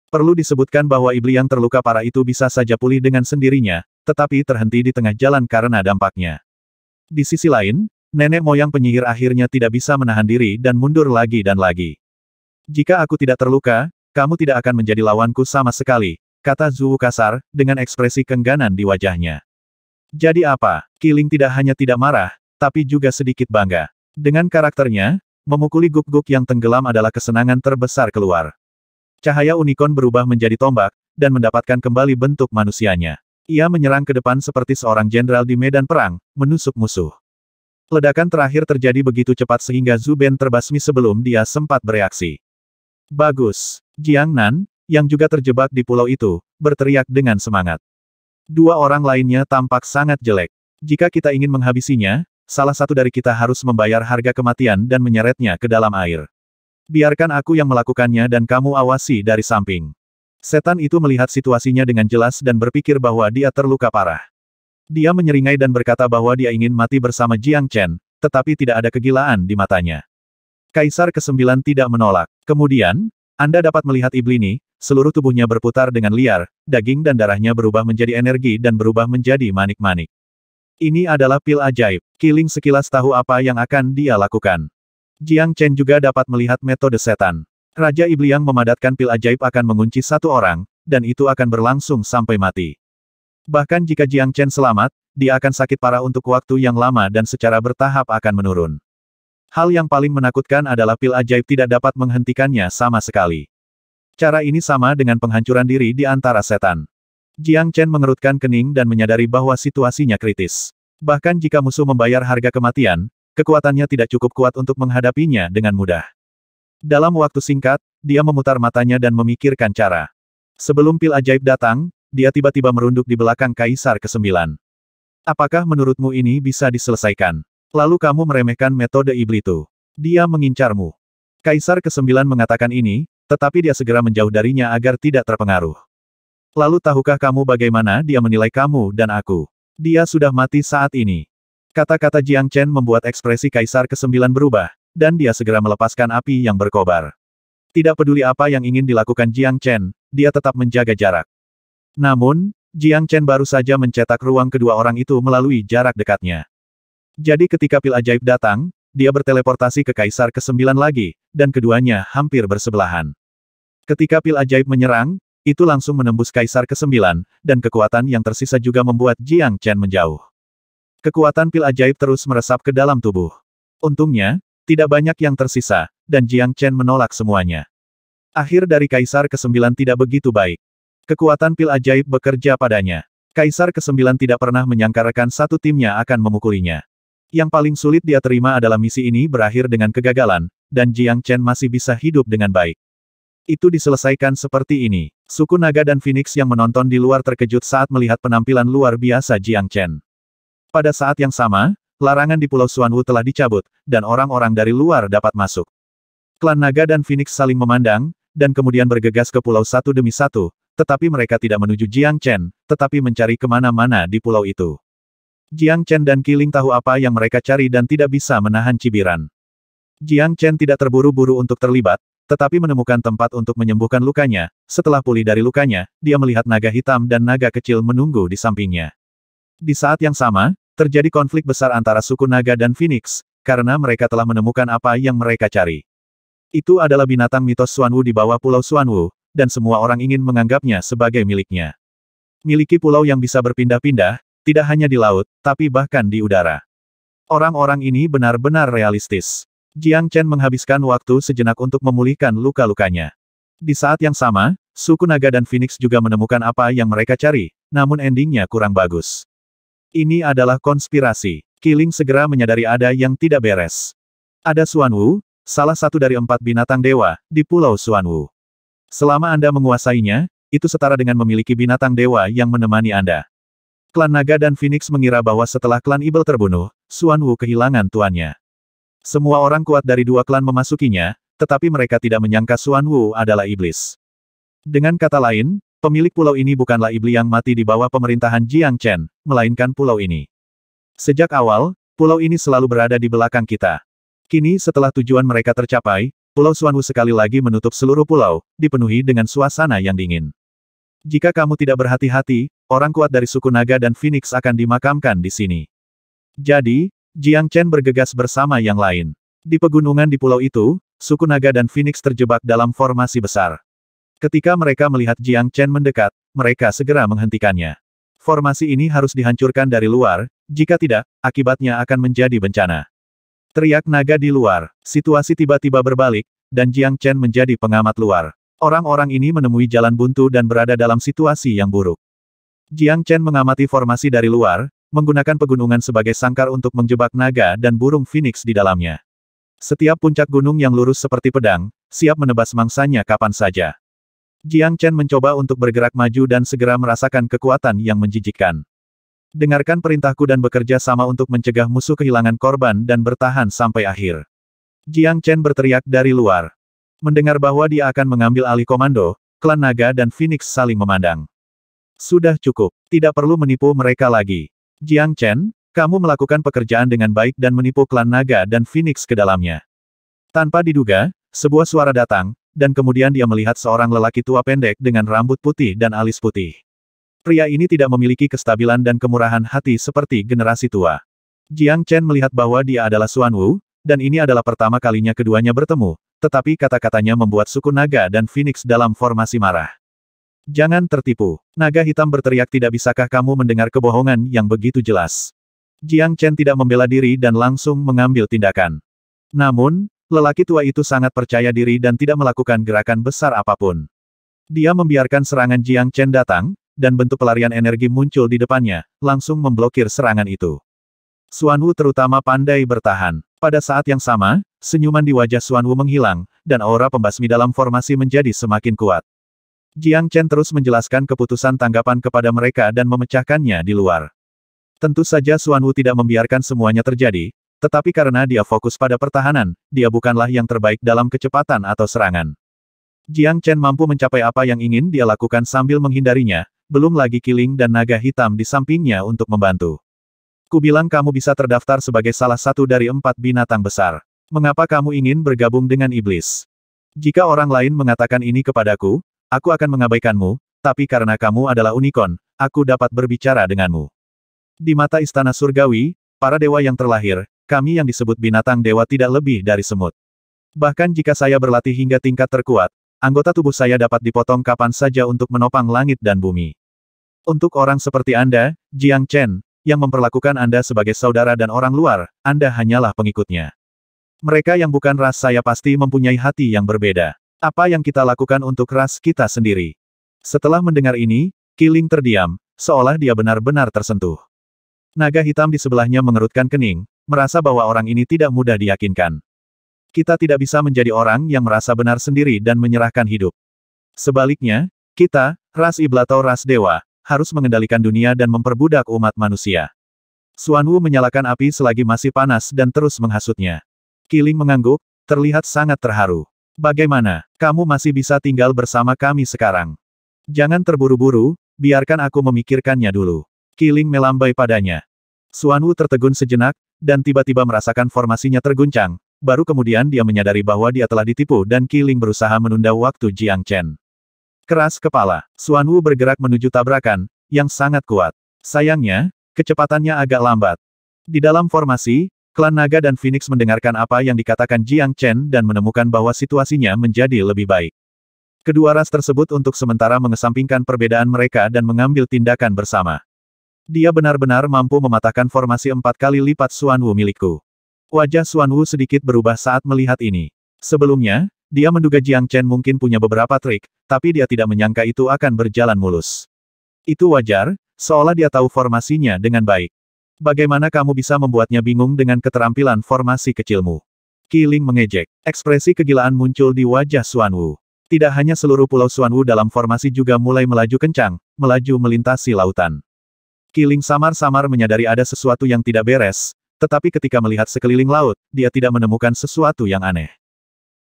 Perlu disebutkan bahwa iblis yang terluka parah itu bisa saja pulih dengan sendirinya, tetapi terhenti di tengah jalan karena dampaknya. Di sisi lain, nenek moyang penyihir akhirnya tidak bisa menahan diri dan mundur lagi dan lagi. Jika aku tidak terluka, kamu tidak akan menjadi lawanku sama sekali, kata Zuu kasar, dengan ekspresi kengganan di wajahnya. Jadi apa, Killing tidak hanya tidak marah, tapi juga sedikit bangga. Dengan karakternya, memukuli guk-guk yang tenggelam adalah kesenangan terbesar keluar. Cahaya unicorn berubah menjadi tombak, dan mendapatkan kembali bentuk manusianya. Ia menyerang ke depan seperti seorang jenderal di medan perang, menusuk musuh. Ledakan terakhir terjadi begitu cepat sehingga Zuben terbasmi sebelum dia sempat bereaksi. Bagus. Jiang Nan, yang juga terjebak di pulau itu, berteriak dengan semangat. Dua orang lainnya tampak sangat jelek. Jika kita ingin menghabisinya, salah satu dari kita harus membayar harga kematian dan menyeretnya ke dalam air. Biarkan aku yang melakukannya dan kamu awasi dari samping. Setan itu melihat situasinya dengan jelas dan berpikir bahwa dia terluka parah. Dia menyeringai dan berkata bahwa dia ingin mati bersama Jiang Chen, tetapi tidak ada kegilaan di matanya. Kaisar ke-9 tidak menolak. Kemudian, anda dapat melihat Iblini, seluruh tubuhnya berputar dengan liar, daging dan darahnya berubah menjadi energi dan berubah menjadi manik-manik. Ini adalah pil ajaib. Killing sekilas tahu apa yang akan dia lakukan. Jiang Chen juga dapat melihat metode setan. Raja yang memadatkan pil ajaib akan mengunci satu orang, dan itu akan berlangsung sampai mati. Bahkan jika Jiang Chen selamat, dia akan sakit parah untuk waktu yang lama dan secara bertahap akan menurun. Hal yang paling menakutkan adalah pil ajaib tidak dapat menghentikannya sama sekali. Cara ini sama dengan penghancuran diri di antara setan. Jiang Chen mengerutkan kening dan menyadari bahwa situasinya kritis. Bahkan jika musuh membayar harga kematian, kekuatannya tidak cukup kuat untuk menghadapinya dengan mudah. Dalam waktu singkat, dia memutar matanya dan memikirkan cara. Sebelum pil ajaib datang, dia tiba-tiba merunduk di belakang Kaisar ke-9. Apakah menurutmu ini bisa diselesaikan? Lalu kamu meremehkan metode iblis itu. Dia mengincarmu. Kaisar ke-9 mengatakan ini, tetapi dia segera menjauh darinya agar tidak terpengaruh. Lalu tahukah kamu bagaimana dia menilai kamu dan aku? Dia sudah mati saat ini. Kata-kata Jiang Chen membuat ekspresi Kaisar ke-9 berubah, dan dia segera melepaskan api yang berkobar. Tidak peduli apa yang ingin dilakukan Jiang Chen, dia tetap menjaga jarak. Namun, Jiang Chen baru saja mencetak ruang kedua orang itu melalui jarak dekatnya. Jadi ketika pil ajaib datang, dia berteleportasi ke Kaisar ke-9 lagi, dan keduanya hampir bersebelahan. Ketika pil ajaib menyerang, itu langsung menembus Kaisar ke-9, dan kekuatan yang tersisa juga membuat Jiang Chen menjauh. Kekuatan pil ajaib terus meresap ke dalam tubuh. Untungnya, tidak banyak yang tersisa, dan Jiang Chen menolak semuanya. Akhir dari Kaisar ke-9 tidak begitu baik. Kekuatan pil ajaib bekerja padanya. Kaisar ke-9 tidak pernah menyangka rekan satu timnya akan memukulinya. Yang paling sulit dia terima adalah misi ini berakhir dengan kegagalan, dan Jiang Chen masih bisa hidup dengan baik. Itu diselesaikan seperti ini. Suku Naga dan Phoenix yang menonton di luar terkejut saat melihat penampilan luar biasa Jiang Chen. Pada saat yang sama, larangan di Pulau Suanwu telah dicabut, dan orang-orang dari luar dapat masuk. Klan Naga dan Phoenix saling memandang, dan kemudian bergegas ke pulau satu demi satu, tetapi mereka tidak menuju Jiang Chen, tetapi mencari kemana-mana di pulau itu. Jiang Chen dan Kiling tahu apa yang mereka cari dan tidak bisa menahan cibiran. Jiang Chen tidak terburu-buru untuk terlibat, tetapi menemukan tempat untuk menyembuhkan lukanya. Setelah pulih dari lukanya, dia melihat naga hitam dan naga kecil menunggu di sampingnya. Di saat yang sama, terjadi konflik besar antara suku naga dan Phoenix, karena mereka telah menemukan apa yang mereka cari. Itu adalah binatang mitos Suanwu di bawah pulau Suanwu, dan semua orang ingin menganggapnya sebagai miliknya. Miliki pulau yang bisa berpindah-pindah, tidak hanya di laut, tapi bahkan di udara. Orang-orang ini benar-benar realistis. Jiang Chen menghabiskan waktu sejenak untuk memulihkan luka-lukanya. Di saat yang sama, suku naga dan Phoenix juga menemukan apa yang mereka cari, namun endingnya kurang bagus. Ini adalah konspirasi. Killing segera menyadari ada yang tidak beres. Ada Suanwu, salah satu dari empat binatang dewa, di Pulau Suanwu. Selama Anda menguasainya, itu setara dengan memiliki binatang dewa yang menemani Anda. Klan Naga dan Phoenix mengira bahwa setelah klan Ibel terbunuh, Xuan Wu kehilangan tuannya. Semua orang kuat dari dua klan memasukinya, tetapi mereka tidak menyangka Xuan Wu adalah iblis. Dengan kata lain, pemilik pulau ini bukanlah iblis yang mati di bawah pemerintahan Jiang Chen, melainkan pulau ini. Sejak awal, pulau ini selalu berada di belakang kita. Kini setelah tujuan mereka tercapai, Pulau Xuan Wu sekali lagi menutup seluruh pulau, dipenuhi dengan suasana yang dingin. Jika kamu tidak berhati-hati, orang kuat dari suku Naga dan Phoenix akan dimakamkan di sini. Jadi, Jiang Chen bergegas bersama yang lain. Di pegunungan di pulau itu, suku Naga dan Phoenix terjebak dalam formasi besar. Ketika mereka melihat Jiang Chen mendekat, mereka segera menghentikannya. Formasi ini harus dihancurkan dari luar, jika tidak, akibatnya akan menjadi bencana. Teriak naga di luar, situasi tiba-tiba berbalik, dan Jiang Chen menjadi pengamat luar. Orang-orang ini menemui jalan buntu dan berada dalam situasi yang buruk. Jiang Chen mengamati formasi dari luar, menggunakan pegunungan sebagai sangkar untuk menjebak naga dan burung phoenix di dalamnya. Setiap puncak gunung yang lurus seperti pedang, siap menebas mangsanya kapan saja. Jiang Chen mencoba untuk bergerak maju dan segera merasakan kekuatan yang menjijikkan. Dengarkan perintahku dan bekerja sama untuk mencegah musuh kehilangan korban dan bertahan sampai akhir. Jiang Chen berteriak dari luar. Mendengar bahwa dia akan mengambil alih komando, klan naga dan Phoenix saling memandang. Sudah cukup, tidak perlu menipu mereka lagi. Jiang Chen, kamu melakukan pekerjaan dengan baik dan menipu klan naga dan Phoenix ke dalamnya. Tanpa diduga, sebuah suara datang, dan kemudian dia melihat seorang lelaki tua pendek dengan rambut putih dan alis putih. Pria ini tidak memiliki kestabilan dan kemurahan hati seperti generasi tua. Jiang Chen melihat bahwa dia adalah Suan Wu, dan ini adalah pertama kalinya keduanya bertemu, tetapi kata-katanya membuat suku naga dan Phoenix dalam formasi marah. Jangan tertipu. Naga hitam berteriak tidak bisakah kamu mendengar kebohongan yang begitu jelas. Jiang Chen tidak membela diri dan langsung mengambil tindakan. Namun, lelaki tua itu sangat percaya diri dan tidak melakukan gerakan besar apapun. Dia membiarkan serangan Jiang Chen datang, dan bentuk pelarian energi muncul di depannya, langsung memblokir serangan itu. Suan Wu terutama pandai bertahan. Pada saat yang sama, Senyuman di wajah Xuan Wu menghilang, dan aura pembasmi dalam formasi menjadi semakin kuat. Jiang Chen terus menjelaskan keputusan tanggapan kepada mereka dan memecahkannya di luar. Tentu saja Xuan Wu tidak membiarkan semuanya terjadi, tetapi karena dia fokus pada pertahanan, dia bukanlah yang terbaik dalam kecepatan atau serangan. Jiang Chen mampu mencapai apa yang ingin dia lakukan sambil menghindarinya, belum lagi Kiling dan naga hitam di sampingnya untuk membantu. Kubilang kamu bisa terdaftar sebagai salah satu dari empat binatang besar. Mengapa kamu ingin bergabung dengan iblis? Jika orang lain mengatakan ini kepadaku, aku akan mengabaikanmu, tapi karena kamu adalah unicorn, aku dapat berbicara denganmu. Di mata istana surgawi, para dewa yang terlahir, kami yang disebut binatang dewa tidak lebih dari semut. Bahkan jika saya berlatih hingga tingkat terkuat, anggota tubuh saya dapat dipotong kapan saja untuk menopang langit dan bumi. Untuk orang seperti Anda, Jiang Chen, yang memperlakukan Anda sebagai saudara dan orang luar, Anda hanyalah pengikutnya. Mereka yang bukan ras saya pasti mempunyai hati yang berbeda. Apa yang kita lakukan untuk ras kita sendiri? Setelah mendengar ini, Killing terdiam, seolah dia benar-benar tersentuh. Naga hitam di sebelahnya mengerutkan kening, merasa bahwa orang ini tidak mudah diyakinkan. Kita tidak bisa menjadi orang yang merasa benar sendiri dan menyerahkan hidup. Sebaliknya, kita, ras atau ras dewa, harus mengendalikan dunia dan memperbudak umat manusia. Suanwu menyalakan api selagi masih panas dan terus menghasutnya. Kiling mengangguk, terlihat sangat terharu. Bagaimana, kamu masih bisa tinggal bersama kami sekarang? Jangan terburu-buru, biarkan aku memikirkannya dulu. Kiling melambai padanya. Suanwu tertegun sejenak, dan tiba-tiba merasakan formasinya terguncang, baru kemudian dia menyadari bahwa dia telah ditipu dan Kiling berusaha menunda waktu Jiang Chen. Keras kepala, Suanwu bergerak menuju tabrakan, yang sangat kuat. Sayangnya, kecepatannya agak lambat. Di dalam formasi, Klan Naga dan Phoenix mendengarkan apa yang dikatakan Jiang Chen dan menemukan bahwa situasinya menjadi lebih baik. Kedua ras tersebut untuk sementara mengesampingkan perbedaan mereka dan mengambil tindakan bersama. Dia benar-benar mampu mematahkan formasi empat kali lipat Suan Wu milikku. Wajah Suan Wu sedikit berubah saat melihat ini. Sebelumnya, dia menduga Jiang Chen mungkin punya beberapa trik, tapi dia tidak menyangka itu akan berjalan mulus. Itu wajar, seolah dia tahu formasinya dengan baik. Bagaimana kamu bisa membuatnya bingung dengan keterampilan formasi kecilmu? Kiling mengejek. Ekspresi kegilaan muncul di wajah Xuan Wu. Tidak hanya seluruh pulau Xuan Wu dalam formasi juga mulai melaju kencang, melaju melintasi lautan. Kiling samar-samar menyadari ada sesuatu yang tidak beres, tetapi ketika melihat sekeliling laut, dia tidak menemukan sesuatu yang aneh.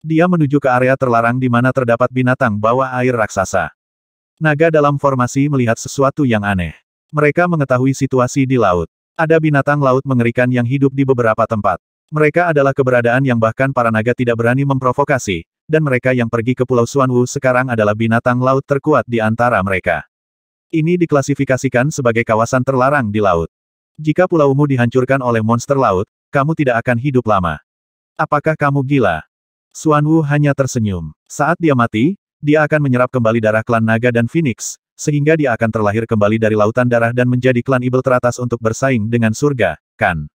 Dia menuju ke area terlarang di mana terdapat binatang bawah air raksasa. Naga dalam formasi melihat sesuatu yang aneh. Mereka mengetahui situasi di laut. Ada binatang laut mengerikan yang hidup di beberapa tempat. Mereka adalah keberadaan yang bahkan para naga tidak berani memprovokasi, dan mereka yang pergi ke Pulau Suanwu sekarang adalah binatang laut terkuat di antara mereka. Ini diklasifikasikan sebagai kawasan terlarang di laut. Jika pulaumu dihancurkan oleh monster laut, kamu tidak akan hidup lama. Apakah kamu gila? Suanwu hanya tersenyum. Saat dia mati, dia akan menyerap kembali darah klan naga dan Phoenix, sehingga dia akan terlahir kembali dari lautan darah dan menjadi klan Ibel teratas untuk bersaing dengan surga, kan?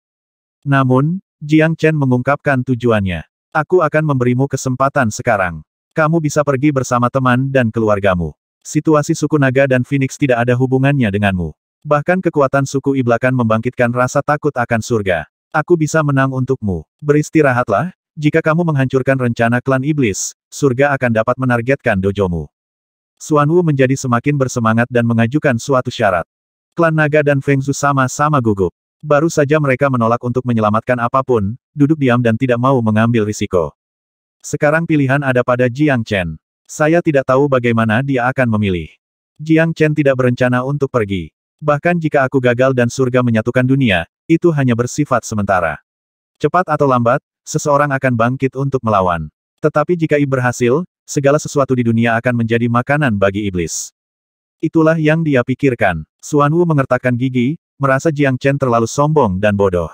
Namun, Jiang Chen mengungkapkan tujuannya. Aku akan memberimu kesempatan sekarang. Kamu bisa pergi bersama teman dan keluargamu. Situasi suku naga dan Phoenix tidak ada hubungannya denganmu. Bahkan kekuatan suku iblakan membangkitkan rasa takut akan surga. Aku bisa menang untukmu. Beristirahatlah, jika kamu menghancurkan rencana klan iblis, surga akan dapat menargetkan dojomu. Xuan Wu menjadi semakin bersemangat dan mengajukan suatu syarat. Klan Naga dan Feng Zhu sama-sama gugup. Baru saja mereka menolak untuk menyelamatkan apapun, duduk diam dan tidak mau mengambil risiko. Sekarang pilihan ada pada Jiang Chen. Saya tidak tahu bagaimana dia akan memilih. Jiang Chen tidak berencana untuk pergi. Bahkan jika aku gagal dan surga menyatukan dunia, itu hanya bersifat sementara. Cepat atau lambat, seseorang akan bangkit untuk melawan. Tetapi jika I berhasil, segala sesuatu di dunia akan menjadi makanan bagi iblis. Itulah yang dia pikirkan. Suan Wu mengertakkan gigi, merasa Jiang Chen terlalu sombong dan bodoh.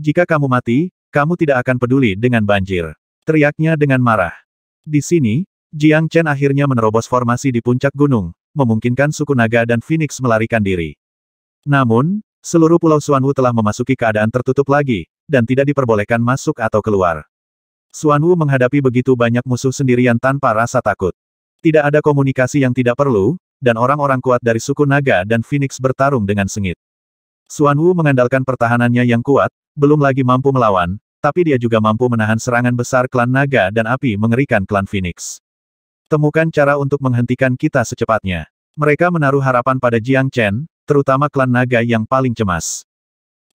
Jika kamu mati, kamu tidak akan peduli dengan banjir. Teriaknya dengan marah. Di sini, Jiang Chen akhirnya menerobos formasi di puncak gunung, memungkinkan suku naga dan Phoenix melarikan diri. Namun, seluruh pulau Suan Wu telah memasuki keadaan tertutup lagi, dan tidak diperbolehkan masuk atau keluar. Xuan Wu menghadapi begitu banyak musuh sendirian tanpa rasa takut. Tidak ada komunikasi yang tidak perlu, dan orang-orang kuat dari suku Naga dan Phoenix bertarung dengan sengit. Xuan Wu mengandalkan pertahanannya yang kuat, belum lagi mampu melawan, tapi dia juga mampu menahan serangan besar klan Naga dan api mengerikan klan Phoenix. Temukan cara untuk menghentikan kita secepatnya. Mereka menaruh harapan pada Jiang Chen, terutama klan Naga yang paling cemas.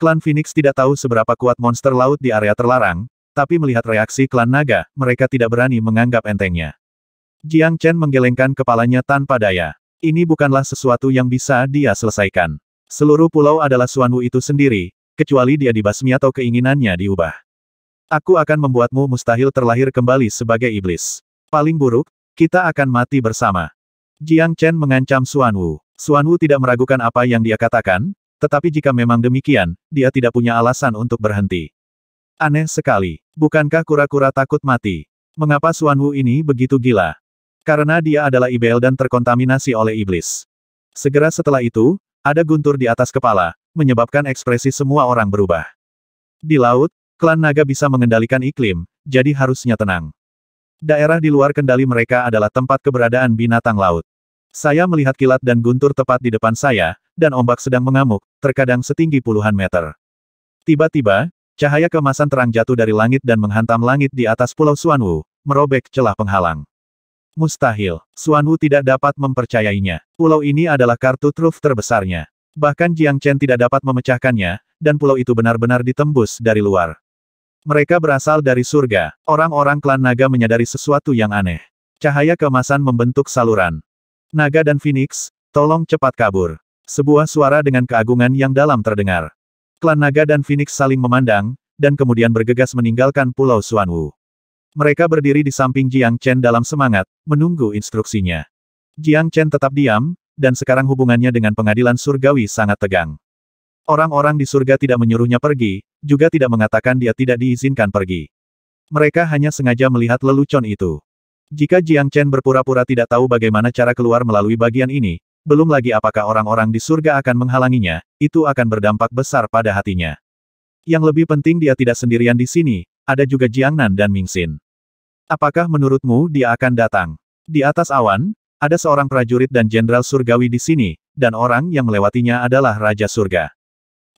Klan Phoenix tidak tahu seberapa kuat monster laut di area terlarang, tapi melihat reaksi klan naga, mereka tidak berani menganggap entengnya. Jiang Chen menggelengkan kepalanya tanpa daya. Ini bukanlah sesuatu yang bisa dia selesaikan. Seluruh pulau adalah Suanwu itu sendiri, kecuali dia dibasmi atau keinginannya diubah. Aku akan membuatmu mustahil terlahir kembali sebagai iblis. Paling buruk, kita akan mati bersama. Jiang Chen mengancam Suanwu. Suanwu tidak meragukan apa yang dia katakan, tetapi jika memang demikian, dia tidak punya alasan untuk berhenti. Aneh sekali. Bukankah kura-kura takut mati? Mengapa Suan Wu ini begitu gila? Karena dia adalah ibel dan terkontaminasi oleh iblis. Segera setelah itu, ada guntur di atas kepala, menyebabkan ekspresi semua orang berubah. Di laut, klan naga bisa mengendalikan iklim, jadi harusnya tenang. Daerah di luar kendali mereka adalah tempat keberadaan binatang laut. Saya melihat kilat dan guntur tepat di depan saya, dan ombak sedang mengamuk, terkadang setinggi puluhan meter. Tiba-tiba, Cahaya kemasan terang jatuh dari langit dan menghantam langit di atas pulau Suanwu, merobek celah penghalang. Mustahil, Suanwu tidak dapat mempercayainya. Pulau ini adalah kartu truf terbesarnya. Bahkan Jiang Chen tidak dapat memecahkannya, dan pulau itu benar-benar ditembus dari luar. Mereka berasal dari surga. Orang-orang klan naga menyadari sesuatu yang aneh. Cahaya kemasan membentuk saluran. Naga dan Phoenix, tolong cepat kabur. Sebuah suara dengan keagungan yang dalam terdengar. Klan Naga dan Phoenix saling memandang, dan kemudian bergegas meninggalkan Pulau Suanwu. Mereka berdiri di samping Jiang Chen dalam semangat, menunggu instruksinya. Jiang Chen tetap diam, dan sekarang hubungannya dengan pengadilan surgawi sangat tegang. Orang-orang di surga tidak menyuruhnya pergi, juga tidak mengatakan dia tidak diizinkan pergi. Mereka hanya sengaja melihat lelucon itu. Jika Jiang Chen berpura-pura tidak tahu bagaimana cara keluar melalui bagian ini, belum lagi apakah orang-orang di surga akan menghalanginya, itu akan berdampak besar pada hatinya. Yang lebih penting dia tidak sendirian di sini, ada juga Jiangnan dan Mingxin. Apakah menurutmu dia akan datang? Di atas awan, ada seorang prajurit dan jenderal surgawi di sini, dan orang yang melewatinya adalah Raja Surga.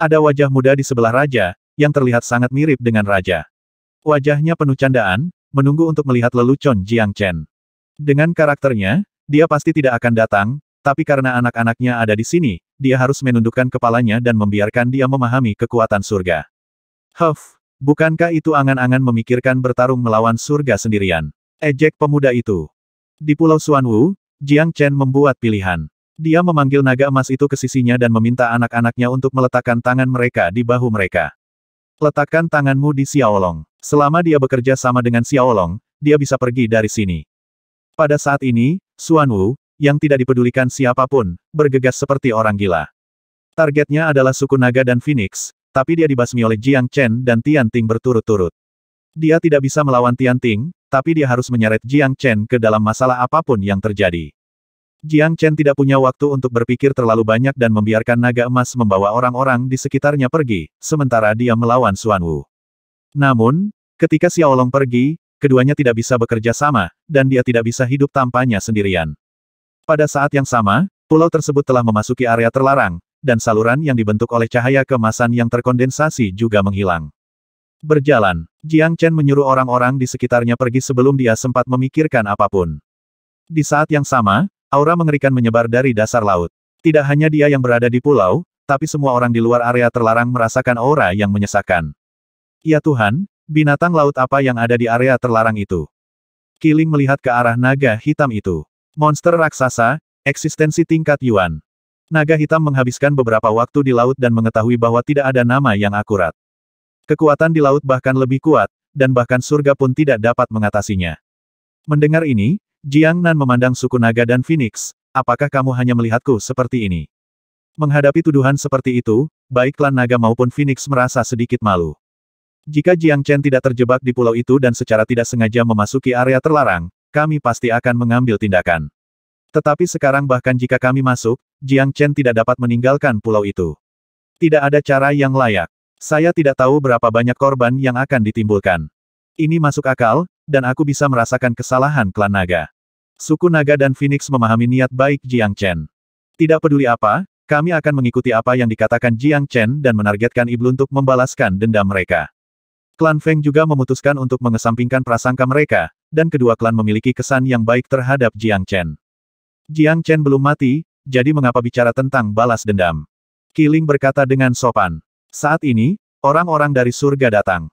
Ada wajah muda di sebelah raja, yang terlihat sangat mirip dengan raja. Wajahnya penuh candaan, menunggu untuk melihat lelucon Jiang Chen. Dengan karakternya, dia pasti tidak akan datang, tapi karena anak-anaknya ada di sini, dia harus menundukkan kepalanya dan membiarkan dia memahami kekuatan surga. Huff, bukankah itu angan-angan memikirkan bertarung melawan surga sendirian? Ejek pemuda itu. Di Pulau Suanwu, Jiang Chen membuat pilihan. Dia memanggil naga emas itu ke sisinya dan meminta anak-anaknya untuk meletakkan tangan mereka di bahu mereka. Letakkan tanganmu di Xiaolong. Selama dia bekerja sama dengan Xiaolong, dia bisa pergi dari sini. Pada saat ini, Suanwu yang tidak dipedulikan siapapun, bergegas seperti orang gila. Targetnya adalah suku naga dan Phoenix, tapi dia dibasmi oleh Jiang Chen dan Tian Ting berturut-turut. Dia tidak bisa melawan Tian Ting, tapi dia harus menyeret Jiang Chen ke dalam masalah apapun yang terjadi. Jiang Chen tidak punya waktu untuk berpikir terlalu banyak dan membiarkan naga emas membawa orang-orang di sekitarnya pergi, sementara dia melawan Xuan Wu. Namun, ketika Xiaolong pergi, keduanya tidak bisa bekerja sama, dan dia tidak bisa hidup tanpanya sendirian. Pada saat yang sama, pulau tersebut telah memasuki area terlarang, dan saluran yang dibentuk oleh cahaya kemasan yang terkondensasi juga menghilang. Berjalan, Jiang Chen menyuruh orang-orang di sekitarnya pergi sebelum dia sempat memikirkan apapun. Di saat yang sama, aura mengerikan menyebar dari dasar laut. Tidak hanya dia yang berada di pulau, tapi semua orang di luar area terlarang merasakan aura yang menyesakkan. Ya Tuhan, binatang laut apa yang ada di area terlarang itu? Kiling melihat ke arah naga hitam itu. Monster raksasa, eksistensi tingkat Yuan. Naga hitam menghabiskan beberapa waktu di laut dan mengetahui bahwa tidak ada nama yang akurat. Kekuatan di laut bahkan lebih kuat, dan bahkan surga pun tidak dapat mengatasinya. Mendengar ini, Jiang Nan memandang suku naga dan Phoenix, apakah kamu hanya melihatku seperti ini? Menghadapi tuduhan seperti itu, baik klan naga maupun Phoenix merasa sedikit malu. Jika Jiang Chen tidak terjebak di pulau itu dan secara tidak sengaja memasuki area terlarang, kami pasti akan mengambil tindakan. Tetapi sekarang bahkan jika kami masuk, Jiang Chen tidak dapat meninggalkan pulau itu. Tidak ada cara yang layak. Saya tidak tahu berapa banyak korban yang akan ditimbulkan. Ini masuk akal, dan aku bisa merasakan kesalahan klan naga. Suku naga dan Phoenix memahami niat baik Jiang Chen. Tidak peduli apa, kami akan mengikuti apa yang dikatakan Jiang Chen dan menargetkan Iblu untuk membalaskan dendam mereka. Klan Feng juga memutuskan untuk mengesampingkan prasangka mereka, dan kedua klan memiliki kesan yang baik terhadap Jiang Chen. Jiang Chen belum mati, jadi mengapa bicara tentang balas dendam? Kiling berkata dengan sopan. Saat ini, orang-orang dari surga datang.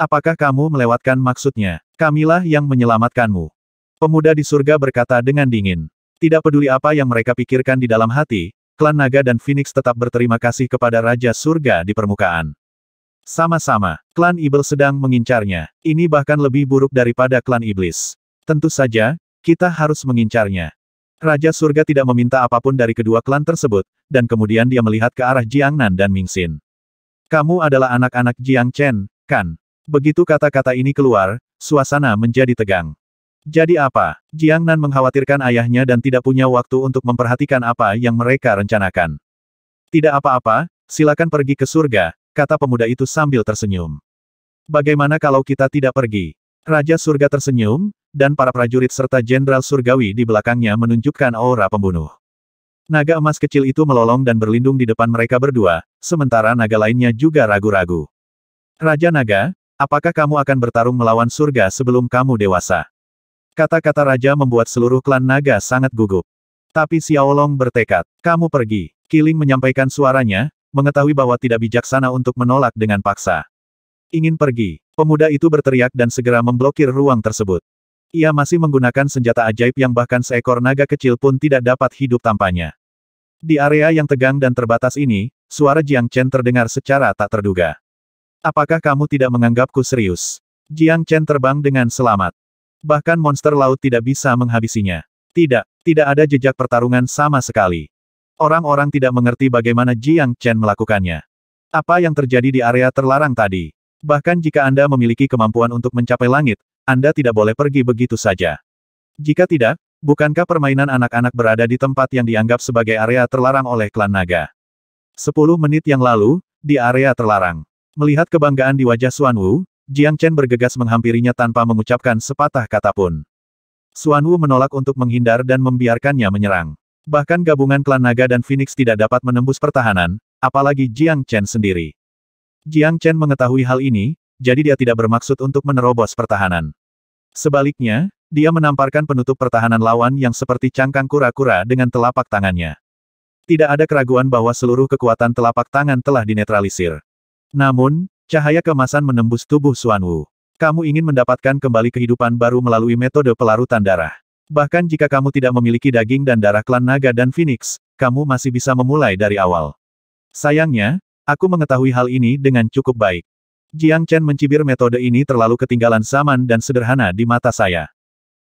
Apakah kamu melewatkan maksudnya? Kamilah yang menyelamatkanmu. Pemuda di surga berkata dengan dingin. Tidak peduli apa yang mereka pikirkan di dalam hati, klan naga dan Phoenix tetap berterima kasih kepada Raja Surga di permukaan. Sama-sama, klan Ibel sedang mengincarnya. Ini bahkan lebih buruk daripada klan Iblis. Tentu saja, kita harus mengincarnya. Raja Surga tidak meminta apapun dari kedua klan tersebut, dan kemudian dia melihat ke arah Jiang Nan dan Ming Mingxin. Kamu adalah anak-anak Jiang Chen, kan? Begitu kata-kata ini keluar, suasana menjadi tegang. Jadi apa? Jiang Nan mengkhawatirkan ayahnya dan tidak punya waktu untuk memperhatikan apa yang mereka rencanakan. Tidak apa-apa, silakan pergi ke surga, kata pemuda itu sambil tersenyum. Bagaimana kalau kita tidak pergi? Raja surga tersenyum, dan para prajurit serta jenderal surgawi di belakangnya menunjukkan aura pembunuh. Naga emas kecil itu melolong dan berlindung di depan mereka berdua, sementara naga lainnya juga ragu-ragu. Raja Naga, apakah kamu akan bertarung melawan surga sebelum kamu dewasa? Kata-kata Raja membuat seluruh klan Naga sangat gugup. Tapi Xiaolong bertekad, kamu pergi. Killing menyampaikan suaranya, mengetahui bahwa tidak bijaksana untuk menolak dengan paksa. Ingin pergi, pemuda itu berteriak dan segera memblokir ruang tersebut. Ia masih menggunakan senjata ajaib yang bahkan seekor naga kecil pun tidak dapat hidup tanpanya. Di area yang tegang dan terbatas ini, suara Jiang Chen terdengar secara tak terduga. Apakah kamu tidak menganggapku serius? Jiang Chen terbang dengan selamat. Bahkan monster laut tidak bisa menghabisinya. Tidak, tidak ada jejak pertarungan sama sekali. Orang-orang tidak mengerti bagaimana Jiang Chen melakukannya. Apa yang terjadi di area terlarang tadi? Bahkan jika Anda memiliki kemampuan untuk mencapai langit, Anda tidak boleh pergi begitu saja. Jika tidak, bukankah permainan anak-anak berada di tempat yang dianggap sebagai area terlarang oleh klan naga? Sepuluh menit yang lalu, di area terlarang. Melihat kebanggaan di wajah Xuan Wu, Jiang Chen bergegas menghampirinya tanpa mengucapkan sepatah kata pun. Xuan Wu menolak untuk menghindar dan membiarkannya menyerang. Bahkan gabungan klan naga dan Phoenix tidak dapat menembus pertahanan, apalagi Jiang Chen sendiri. Jiang Chen mengetahui hal ini, jadi dia tidak bermaksud untuk menerobos pertahanan. Sebaliknya, dia menamparkan penutup pertahanan lawan yang seperti cangkang kura-kura dengan telapak tangannya. Tidak ada keraguan bahwa seluruh kekuatan telapak tangan telah dinetralisir. Namun, cahaya kemasan menembus tubuh Suan Wu. Kamu ingin mendapatkan kembali kehidupan baru melalui metode pelarutan darah. Bahkan jika kamu tidak memiliki daging dan darah klan naga dan phoenix, kamu masih bisa memulai dari awal. Sayangnya, aku mengetahui hal ini dengan cukup baik. Jiang Chen mencibir metode ini terlalu ketinggalan zaman dan sederhana di mata saya.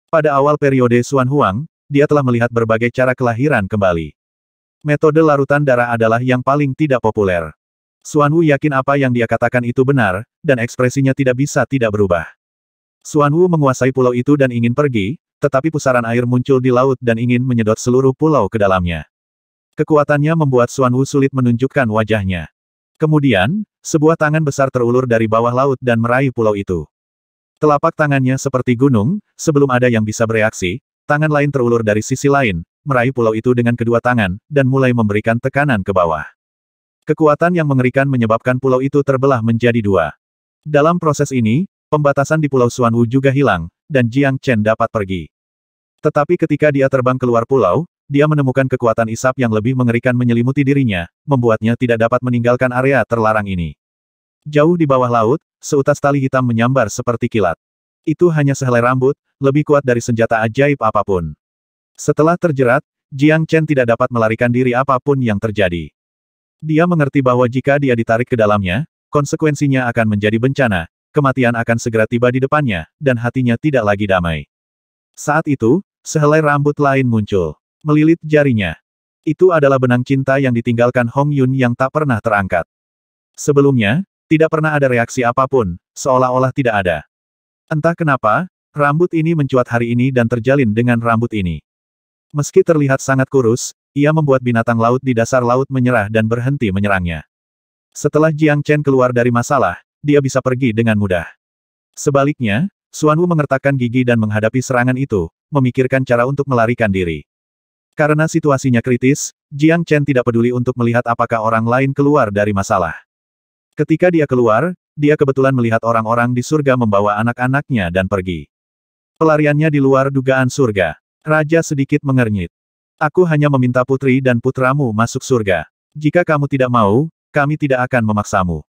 Pada awal periode Xuan Huang, dia telah melihat berbagai cara kelahiran kembali. Metode larutan darah adalah yang paling tidak populer. Xuan Wu yakin apa yang dia katakan itu benar, dan ekspresinya tidak bisa tidak berubah. Xuan Wu menguasai pulau itu dan ingin pergi, tetapi pusaran air muncul di laut dan ingin menyedot seluruh pulau ke dalamnya. Kekuatannya membuat Suan Wu sulit menunjukkan wajahnya. Kemudian, sebuah tangan besar terulur dari bawah laut dan meraih pulau itu. Telapak tangannya seperti gunung, sebelum ada yang bisa bereaksi, tangan lain terulur dari sisi lain, meraih pulau itu dengan kedua tangan, dan mulai memberikan tekanan ke bawah. Kekuatan yang mengerikan menyebabkan pulau itu terbelah menjadi dua. Dalam proses ini, pembatasan di Pulau Suanwu juga hilang, dan Jiang Chen dapat pergi. Tetapi ketika dia terbang keluar pulau, dia menemukan kekuatan isap yang lebih mengerikan menyelimuti dirinya, membuatnya tidak dapat meninggalkan area terlarang ini. Jauh di bawah laut, seutas tali hitam menyambar seperti kilat. Itu hanya sehelai rambut, lebih kuat dari senjata ajaib apapun. Setelah terjerat, Jiang Chen tidak dapat melarikan diri apapun yang terjadi. Dia mengerti bahwa jika dia ditarik ke dalamnya, konsekuensinya akan menjadi bencana, kematian akan segera tiba di depannya, dan hatinya tidak lagi damai. Saat itu, sehelai rambut lain muncul. Melilit jarinya. Itu adalah benang cinta yang ditinggalkan Hong Yun yang tak pernah terangkat. Sebelumnya, tidak pernah ada reaksi apapun, seolah-olah tidak ada. Entah kenapa, rambut ini mencuat hari ini dan terjalin dengan rambut ini. Meski terlihat sangat kurus, ia membuat binatang laut di dasar laut menyerah dan berhenti menyerangnya. Setelah Jiang Chen keluar dari masalah, dia bisa pergi dengan mudah. Sebaliknya, Suan Wu mengertakkan gigi dan menghadapi serangan itu, memikirkan cara untuk melarikan diri. Karena situasinya kritis, Jiang Chen tidak peduli untuk melihat apakah orang lain keluar dari masalah. Ketika dia keluar, dia kebetulan melihat orang-orang di surga membawa anak-anaknya dan pergi. Pelariannya di luar dugaan surga. Raja sedikit mengernyit. Aku hanya meminta putri dan putramu masuk surga. Jika kamu tidak mau, kami tidak akan memaksamu.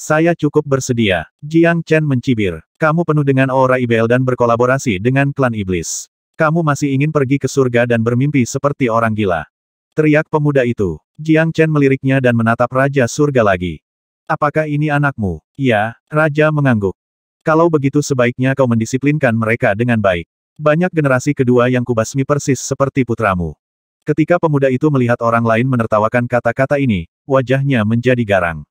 Saya cukup bersedia. Jiang Chen mencibir. Kamu penuh dengan aura ibel dan berkolaborasi dengan klan iblis. Kamu masih ingin pergi ke surga dan bermimpi seperti orang gila. Teriak pemuda itu. Jiang Chen meliriknya dan menatap Raja Surga lagi. Apakah ini anakmu? Ya, Raja mengangguk. Kalau begitu sebaiknya kau mendisiplinkan mereka dengan baik. Banyak generasi kedua yang kubasmi persis seperti putramu. Ketika pemuda itu melihat orang lain menertawakan kata-kata ini, wajahnya menjadi garang.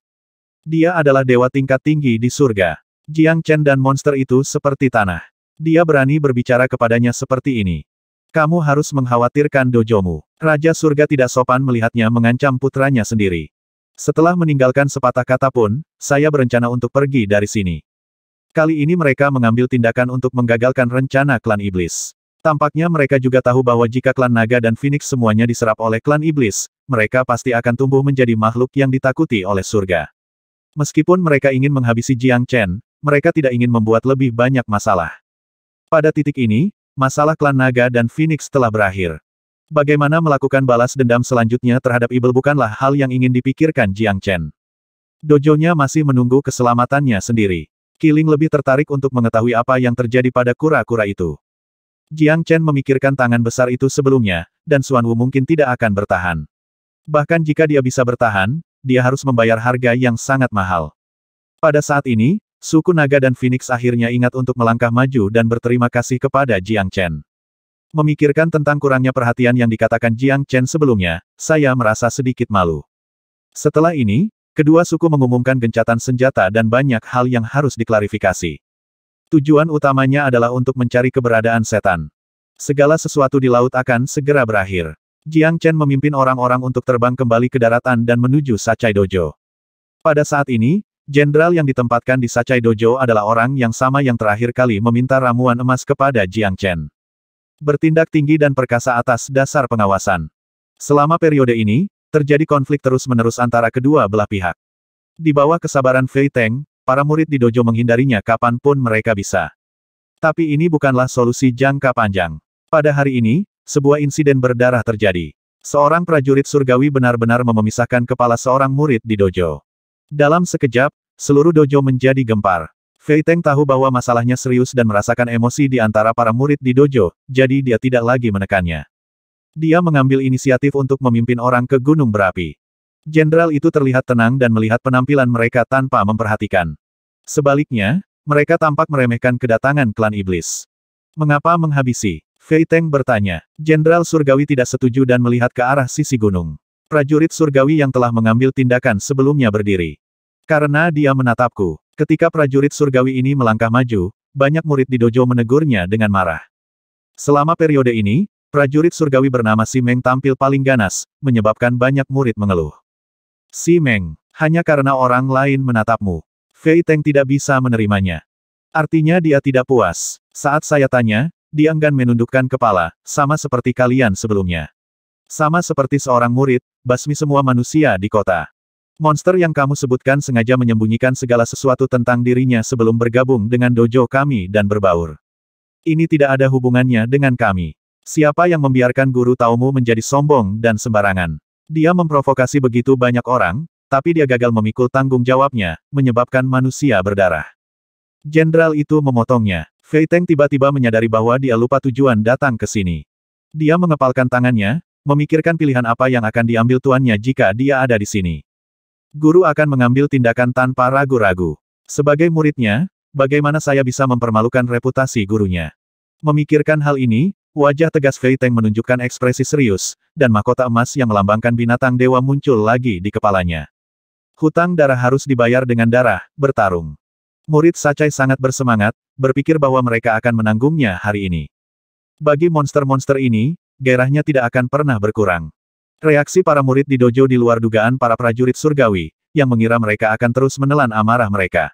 Dia adalah dewa tingkat tinggi di surga. Jiang Chen dan monster itu seperti tanah. Dia berani berbicara kepadanya seperti ini. Kamu harus mengkhawatirkan dojomu. Raja surga tidak sopan melihatnya mengancam putranya sendiri. Setelah meninggalkan sepatah kata pun, saya berencana untuk pergi dari sini. Kali ini mereka mengambil tindakan untuk menggagalkan rencana klan iblis. Tampaknya mereka juga tahu bahwa jika klan naga dan phoenix semuanya diserap oleh klan iblis, mereka pasti akan tumbuh menjadi makhluk yang ditakuti oleh surga. Meskipun mereka ingin menghabisi Jiang Chen, mereka tidak ingin membuat lebih banyak masalah. Pada titik ini, masalah klan Naga dan Phoenix telah berakhir. Bagaimana melakukan balas dendam selanjutnya terhadap Ibel bukanlah hal yang ingin dipikirkan Jiang Chen. Dojonya masih menunggu keselamatannya sendiri. Killing lebih tertarik untuk mengetahui apa yang terjadi pada kura-kura itu. Jiang Chen memikirkan tangan besar itu sebelumnya, dan Suan Wu mungkin tidak akan bertahan. Bahkan jika dia bisa bertahan, dia harus membayar harga yang sangat mahal. Pada saat ini, suku Naga dan Phoenix akhirnya ingat untuk melangkah maju dan berterima kasih kepada Jiang Chen. Memikirkan tentang kurangnya perhatian yang dikatakan Jiang Chen sebelumnya, saya merasa sedikit malu. Setelah ini, kedua suku mengumumkan gencatan senjata dan banyak hal yang harus diklarifikasi. Tujuan utamanya adalah untuk mencari keberadaan setan. Segala sesuatu di laut akan segera berakhir. Jiang Chen memimpin orang-orang untuk terbang kembali ke daratan dan menuju Sacai Dojo. Pada saat ini, jenderal yang ditempatkan di Sacai Dojo adalah orang yang sama yang terakhir kali meminta ramuan emas kepada Jiang Chen. Bertindak tinggi dan perkasa atas dasar pengawasan. Selama periode ini, terjadi konflik terus-menerus antara kedua belah pihak. Di bawah kesabaran Fei Teng, para murid di dojo menghindarinya kapanpun mereka bisa. Tapi ini bukanlah solusi jangka panjang. Pada hari ini, sebuah insiden berdarah terjadi. Seorang prajurit surgawi benar-benar memisahkan kepala seorang murid di dojo. Dalam sekejap, seluruh dojo menjadi gempar. Fei Teng tahu bahwa masalahnya serius dan merasakan emosi di antara para murid di dojo, jadi dia tidak lagi menekannya. Dia mengambil inisiatif untuk memimpin orang ke gunung berapi. Jenderal itu terlihat tenang dan melihat penampilan mereka tanpa memperhatikan. Sebaliknya, mereka tampak meremehkan kedatangan klan iblis. Mengapa menghabisi? Fei Teng bertanya. Jenderal Surgawi tidak setuju dan melihat ke arah sisi gunung. Prajurit Surgawi yang telah mengambil tindakan sebelumnya berdiri. Karena dia menatapku. Ketika prajurit Surgawi ini melangkah maju, banyak murid di dojo menegurnya dengan marah. Selama periode ini, prajurit Surgawi bernama Si Meng tampil paling ganas, menyebabkan banyak murid mengeluh. Si Meng, hanya karena orang lain menatapmu. Fei Teng tidak bisa menerimanya. Artinya dia tidak puas. Saat saya tanya, Dianggan menundukkan kepala, sama seperti kalian sebelumnya. Sama seperti seorang murid, basmi semua manusia di kota. Monster yang kamu sebutkan sengaja menyembunyikan segala sesuatu tentang dirinya sebelum bergabung dengan dojo kami dan berbaur. Ini tidak ada hubungannya dengan kami. Siapa yang membiarkan guru taumu menjadi sombong dan sembarangan? Dia memprovokasi begitu banyak orang, tapi dia gagal memikul tanggung jawabnya, menyebabkan manusia berdarah. Jenderal itu memotongnya. Fei Teng tiba-tiba menyadari bahwa dia lupa tujuan datang ke sini. Dia mengepalkan tangannya, memikirkan pilihan apa yang akan diambil tuannya jika dia ada di sini. Guru akan mengambil tindakan tanpa ragu-ragu. Sebagai muridnya, bagaimana saya bisa mempermalukan reputasi gurunya? Memikirkan hal ini, wajah tegas Fei Teng menunjukkan ekspresi serius, dan mahkota emas yang melambangkan binatang dewa muncul lagi di kepalanya. Hutang darah harus dibayar dengan darah, bertarung. Murid Sacai sangat bersemangat, berpikir bahwa mereka akan menanggungnya hari ini. Bagi monster-monster ini, gairahnya tidak akan pernah berkurang. Reaksi para murid di dojo di luar dugaan para prajurit surgawi, yang mengira mereka akan terus menelan amarah mereka.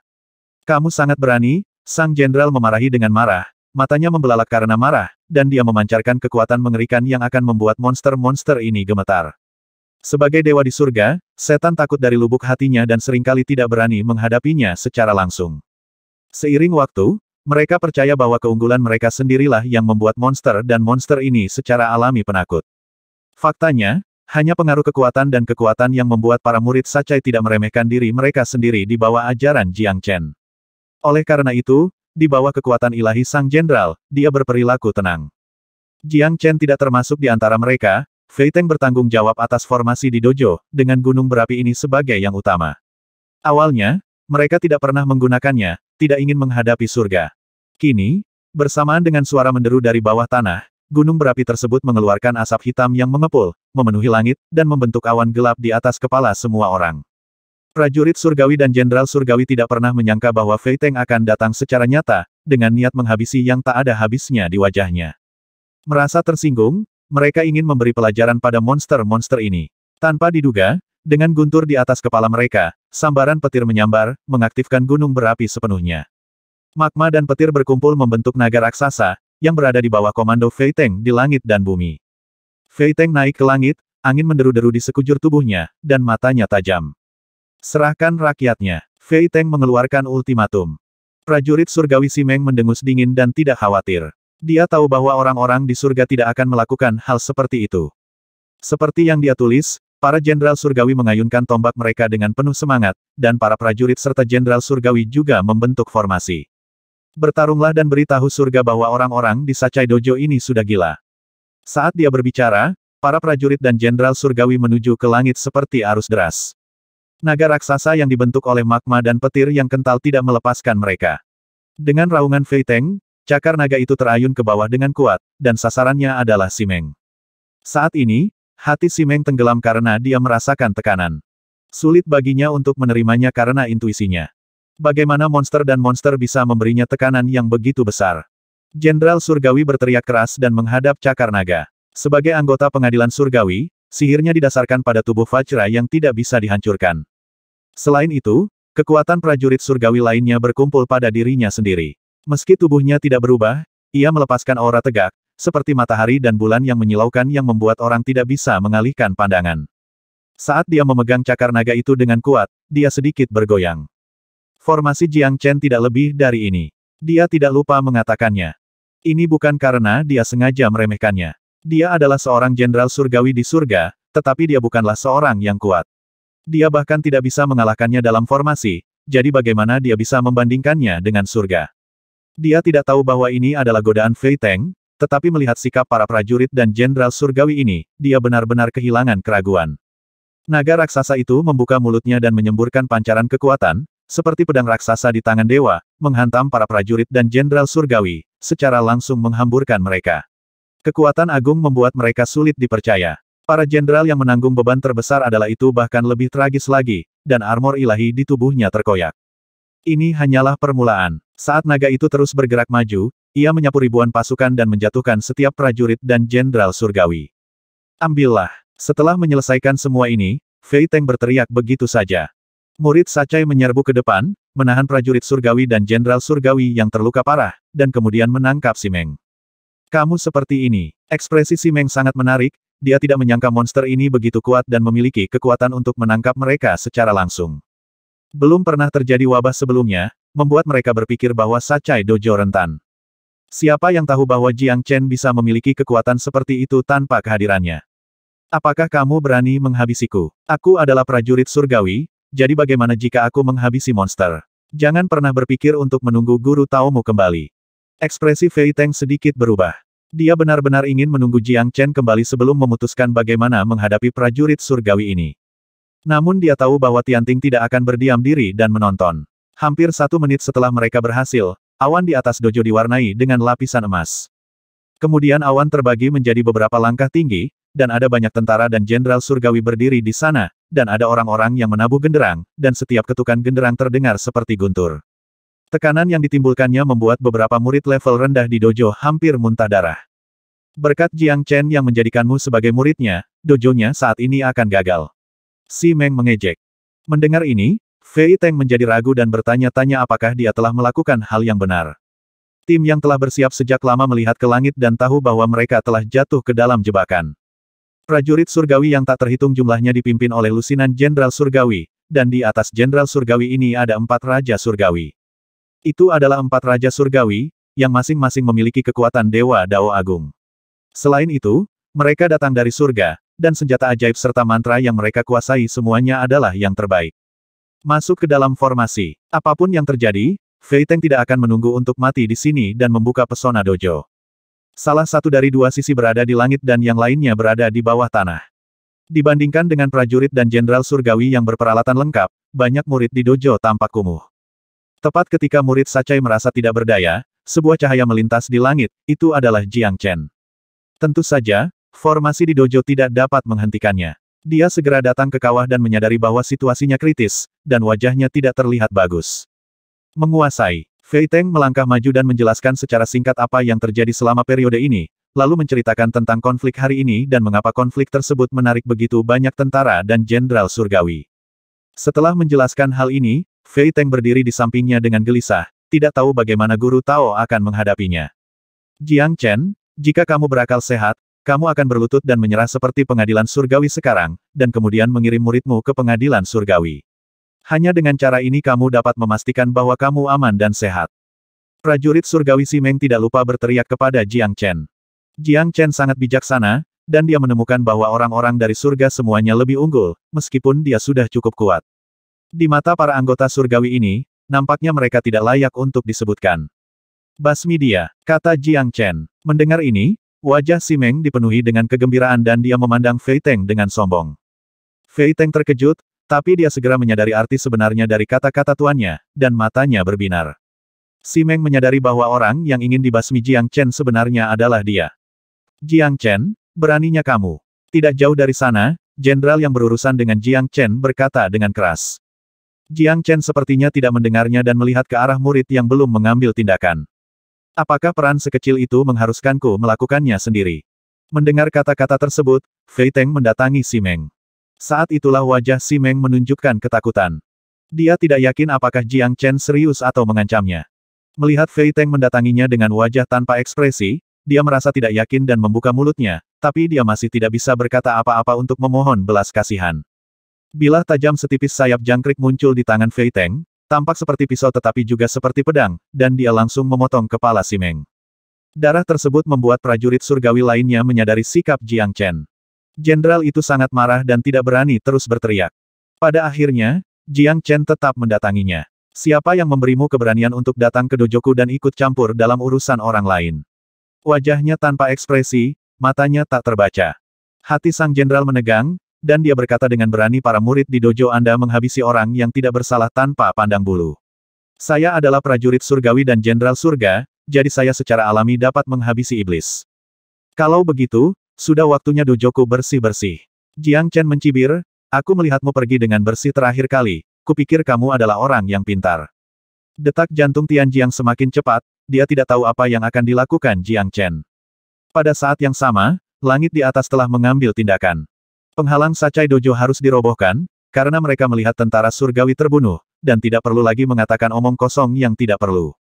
Kamu sangat berani, sang jenderal memarahi dengan marah, matanya membelalak karena marah, dan dia memancarkan kekuatan mengerikan yang akan membuat monster-monster ini gemetar. Sebagai dewa di surga, setan takut dari lubuk hatinya dan seringkali tidak berani menghadapinya secara langsung. Seiring waktu, mereka percaya bahwa keunggulan mereka sendirilah yang membuat monster dan monster ini secara alami penakut. Faktanya, hanya pengaruh kekuatan dan kekuatan yang membuat para murid Sacai tidak meremehkan diri mereka sendiri di bawah ajaran Jiang Chen. Oleh karena itu, di bawah kekuatan ilahi sang jenderal, dia berperilaku tenang. Jiang Chen tidak termasuk di antara mereka, Fei Teng bertanggung jawab atas formasi di dojo, dengan gunung berapi ini sebagai yang utama. Awalnya, mereka tidak pernah menggunakannya, tidak ingin menghadapi surga. Kini, bersamaan dengan suara menderu dari bawah tanah, gunung berapi tersebut mengeluarkan asap hitam yang mengepul, memenuhi langit, dan membentuk awan gelap di atas kepala semua orang. Prajurit surgawi dan jenderal surgawi tidak pernah menyangka bahwa Fei Teng akan datang secara nyata, dengan niat menghabisi yang tak ada habisnya di wajahnya. Merasa tersinggung, mereka ingin memberi pelajaran pada monster-monster ini. Tanpa diduga, dengan guntur di atas kepala mereka, sambaran petir menyambar, mengaktifkan gunung berapi sepenuhnya. Magma dan petir berkumpul membentuk naga raksasa, yang berada di bawah komando Fei Teng di langit dan bumi. Fei Teng naik ke langit, angin menderu-deru di sekujur tubuhnya, dan matanya tajam. Serahkan rakyatnya. Fei Teng mengeluarkan ultimatum. Prajurit surgawi Simeng mendengus dingin dan tidak khawatir. Dia tahu bahwa orang-orang di surga tidak akan melakukan hal seperti itu. Seperti yang dia tulis, Para jenderal surgawi mengayunkan tombak mereka dengan penuh semangat, dan para prajurit serta jenderal surgawi juga membentuk formasi. Bertarunglah dan beritahu surga bahwa orang-orang di Sacai Dojo ini sudah gila. Saat dia berbicara, para prajurit dan jenderal surgawi menuju ke langit seperti arus deras. Naga raksasa yang dibentuk oleh magma dan petir yang kental tidak melepaskan mereka. Dengan raungan Fei cakar naga itu terayun ke bawah dengan kuat, dan sasarannya adalah Simeng. Saat ini, Hati Simeng tenggelam karena dia merasakan tekanan. Sulit baginya untuk menerimanya karena intuisinya. Bagaimana monster dan monster bisa memberinya tekanan yang begitu besar? Jenderal Surgawi berteriak keras dan menghadap Cakar Naga. Sebagai anggota pengadilan Surgawi, sihirnya didasarkan pada tubuh Vajra yang tidak bisa dihancurkan. Selain itu, kekuatan prajurit Surgawi lainnya berkumpul pada dirinya sendiri. Meski tubuhnya tidak berubah, ia melepaskan aura tegak, seperti matahari dan bulan yang menyilaukan yang membuat orang tidak bisa mengalihkan pandangan. Saat dia memegang cakar naga itu dengan kuat, dia sedikit bergoyang. Formasi Jiang Chen tidak lebih dari ini. Dia tidak lupa mengatakannya. Ini bukan karena dia sengaja meremehkannya. Dia adalah seorang jenderal surgawi di surga, tetapi dia bukanlah seorang yang kuat. Dia bahkan tidak bisa mengalahkannya dalam formasi, jadi bagaimana dia bisa membandingkannya dengan surga? Dia tidak tahu bahwa ini adalah godaan Fei Teng, tetapi melihat sikap para prajurit dan jenderal surgawi ini, dia benar-benar kehilangan keraguan. Naga raksasa itu membuka mulutnya dan menyemburkan pancaran kekuatan, seperti pedang raksasa di tangan dewa, menghantam para prajurit dan jenderal surgawi, secara langsung menghamburkan mereka. Kekuatan agung membuat mereka sulit dipercaya. Para jenderal yang menanggung beban terbesar adalah itu bahkan lebih tragis lagi, dan armor ilahi di tubuhnya terkoyak. Ini hanyalah permulaan. Saat naga itu terus bergerak maju, ia menyapu ribuan pasukan dan menjatuhkan setiap prajurit dan jenderal surgawi. Ambillah. Setelah menyelesaikan semua ini, Fei Teng berteriak begitu saja. Murid Sacai menyerbu ke depan, menahan prajurit surgawi dan jenderal surgawi yang terluka parah, dan kemudian menangkap Simeng. Kamu seperti ini. Ekspresi Simeng sangat menarik, dia tidak menyangka monster ini begitu kuat dan memiliki kekuatan untuk menangkap mereka secara langsung. Belum pernah terjadi wabah sebelumnya, membuat mereka berpikir bahwa Sacai Dojo rentan. Siapa yang tahu bahwa Jiang Chen bisa memiliki kekuatan seperti itu tanpa kehadirannya? Apakah kamu berani menghabisiku? Aku adalah prajurit surgawi, jadi bagaimana jika aku menghabisi monster? Jangan pernah berpikir untuk menunggu guru Taumu kembali. Ekspresi Fei Teng sedikit berubah. Dia benar-benar ingin menunggu Jiang Chen kembali sebelum memutuskan bagaimana menghadapi prajurit surgawi ini. Namun dia tahu bahwa Tianting tidak akan berdiam diri dan menonton. Hampir satu menit setelah mereka berhasil, Awan di atas dojo diwarnai dengan lapisan emas. Kemudian awan terbagi menjadi beberapa langkah tinggi, dan ada banyak tentara dan jenderal surgawi berdiri di sana, dan ada orang-orang yang menabuh genderang, dan setiap ketukan genderang terdengar seperti guntur. Tekanan yang ditimbulkannya membuat beberapa murid level rendah di dojo hampir muntah darah. Berkat Jiang Chen yang menjadikanmu sebagai muridnya, dojonya saat ini akan gagal. Si Meng mengejek. Mendengar ini, Fei Teng menjadi ragu dan bertanya-tanya apakah dia telah melakukan hal yang benar. Tim yang telah bersiap sejak lama melihat ke langit dan tahu bahwa mereka telah jatuh ke dalam jebakan. Prajurit surgawi yang tak terhitung jumlahnya dipimpin oleh lusinan Jenderal Surgawi, dan di atas Jenderal Surgawi ini ada empat Raja Surgawi. Itu adalah empat Raja Surgawi, yang masing-masing memiliki kekuatan Dewa Dao Agung. Selain itu, mereka datang dari surga, dan senjata ajaib serta mantra yang mereka kuasai semuanya adalah yang terbaik. Masuk ke dalam formasi. Apapun yang terjadi, Fei Teng tidak akan menunggu untuk mati di sini dan membuka pesona dojo. Salah satu dari dua sisi berada di langit dan yang lainnya berada di bawah tanah. Dibandingkan dengan prajurit dan jenderal surgawi yang berperalatan lengkap, banyak murid di dojo tampak kumuh. Tepat ketika murid Sacai merasa tidak berdaya, sebuah cahaya melintas di langit, itu adalah Jiang Chen. Tentu saja, formasi di dojo tidak dapat menghentikannya. Dia segera datang ke kawah dan menyadari bahwa situasinya kritis, dan wajahnya tidak terlihat bagus. Menguasai, Fei Teng melangkah maju dan menjelaskan secara singkat apa yang terjadi selama periode ini, lalu menceritakan tentang konflik hari ini dan mengapa konflik tersebut menarik begitu banyak tentara dan jenderal surgawi. Setelah menjelaskan hal ini, Fei Teng berdiri di sampingnya dengan gelisah, tidak tahu bagaimana Guru Tao akan menghadapinya. Jiang Chen, jika kamu berakal sehat, kamu akan berlutut dan menyerah seperti pengadilan surgawi sekarang, dan kemudian mengirim muridmu ke pengadilan surgawi. Hanya dengan cara ini kamu dapat memastikan bahwa kamu aman dan sehat. Prajurit surgawi Simeng tidak lupa berteriak kepada Jiang Chen. Jiang Chen sangat bijaksana, dan dia menemukan bahwa orang-orang dari surga semuanya lebih unggul, meskipun dia sudah cukup kuat. Di mata para anggota surgawi ini, nampaknya mereka tidak layak untuk disebutkan. Basmi dia, kata Jiang Chen. Mendengar ini, wajah Si Meng dipenuhi dengan kegembiraan dan dia memandang Fei Teng dengan sombong. Fei Teng terkejut, tapi dia segera menyadari arti sebenarnya dari kata-kata tuannya, dan matanya berbinar. Si Meng menyadari bahwa orang yang ingin dibasmi Jiang Chen sebenarnya adalah dia. Jiang Chen, beraninya kamu. Tidak jauh dari sana, jenderal yang berurusan dengan Jiang Chen berkata dengan keras. Jiang Chen sepertinya tidak mendengarnya dan melihat ke arah murid yang belum mengambil tindakan. Apakah peran sekecil itu mengharuskanku melakukannya sendiri? Mendengar kata-kata tersebut, Fei Teng mendatangi Si Meng. Saat itulah wajah Si Meng menunjukkan ketakutan. Dia tidak yakin apakah Jiang Chen serius atau mengancamnya. Melihat Fei Teng mendatanginya dengan wajah tanpa ekspresi, dia merasa tidak yakin dan membuka mulutnya, tapi dia masih tidak bisa berkata apa-apa untuk memohon belas kasihan. Bilah tajam setipis sayap jangkrik muncul di tangan Fei Teng, tampak seperti pisau tetapi juga seperti pedang, dan dia langsung memotong kepala Si Meng. Darah tersebut membuat prajurit surgawi lainnya menyadari sikap Jiang Chen. Jenderal itu sangat marah dan tidak berani terus berteriak. Pada akhirnya, Jiang Chen tetap mendatanginya. Siapa yang memberimu keberanian untuk datang ke dojoku dan ikut campur dalam urusan orang lain? Wajahnya tanpa ekspresi, matanya tak terbaca. Hati sang jenderal menegang, dan dia berkata dengan berani para murid di dojo Anda menghabisi orang yang tidak bersalah tanpa pandang bulu. Saya adalah prajurit surgawi dan jenderal surga, jadi saya secara alami dapat menghabisi iblis. Kalau begitu, sudah waktunya dojoku bersih-bersih. Jiang Chen mencibir, aku melihatmu pergi dengan bersih terakhir kali, kupikir kamu adalah orang yang pintar. Detak jantung Tian Jiang semakin cepat, dia tidak tahu apa yang akan dilakukan Jiang Chen. Pada saat yang sama, langit di atas telah mengambil tindakan. Penghalang Sacai Dojo harus dirobohkan, karena mereka melihat tentara surgawi terbunuh, dan tidak perlu lagi mengatakan omong kosong yang tidak perlu.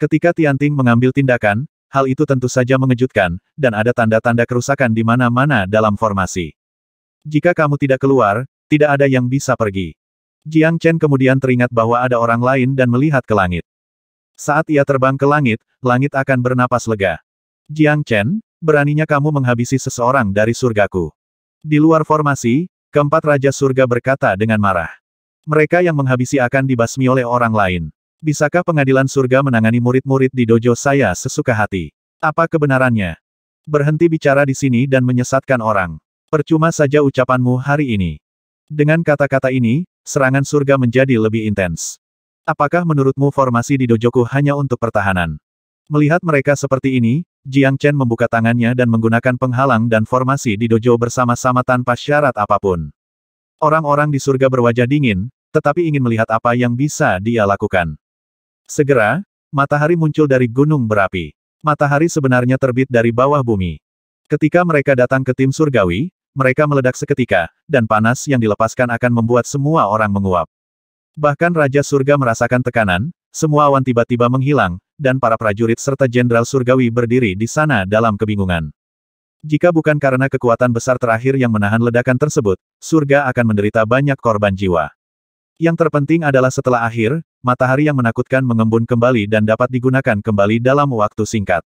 Ketika Tian Ting mengambil tindakan, hal itu tentu saja mengejutkan, dan ada tanda-tanda kerusakan di mana-mana dalam formasi. Jika kamu tidak keluar, tidak ada yang bisa pergi. Jiang Chen kemudian teringat bahwa ada orang lain dan melihat ke langit. Saat ia terbang ke langit, langit akan bernapas lega. Jiang Chen, beraninya kamu menghabisi seseorang dari surgaku. Di luar formasi, keempat Raja Surga berkata dengan marah. Mereka yang menghabisi akan dibasmi oleh orang lain. Bisakah pengadilan surga menangani murid-murid di dojo saya sesuka hati? Apa kebenarannya? Berhenti bicara di sini dan menyesatkan orang. Percuma saja ucapanmu hari ini. Dengan kata-kata ini, serangan surga menjadi lebih intens. Apakah menurutmu formasi di dojoku hanya untuk pertahanan? Melihat mereka seperti ini, Jiang Chen membuka tangannya dan menggunakan penghalang dan formasi di dojo bersama-sama tanpa syarat apapun. Orang-orang di surga berwajah dingin, tetapi ingin melihat apa yang bisa dia lakukan. Segera, matahari muncul dari gunung berapi. Matahari sebenarnya terbit dari bawah bumi. Ketika mereka datang ke tim surgawi, mereka meledak seketika, dan panas yang dilepaskan akan membuat semua orang menguap. Bahkan Raja Surga merasakan tekanan, semua awan tiba-tiba menghilang, dan para prajurit serta Jenderal Surgawi berdiri di sana dalam kebingungan. Jika bukan karena kekuatan besar terakhir yang menahan ledakan tersebut, surga akan menderita banyak korban jiwa. Yang terpenting adalah setelah akhir, matahari yang menakutkan mengembun kembali dan dapat digunakan kembali dalam waktu singkat.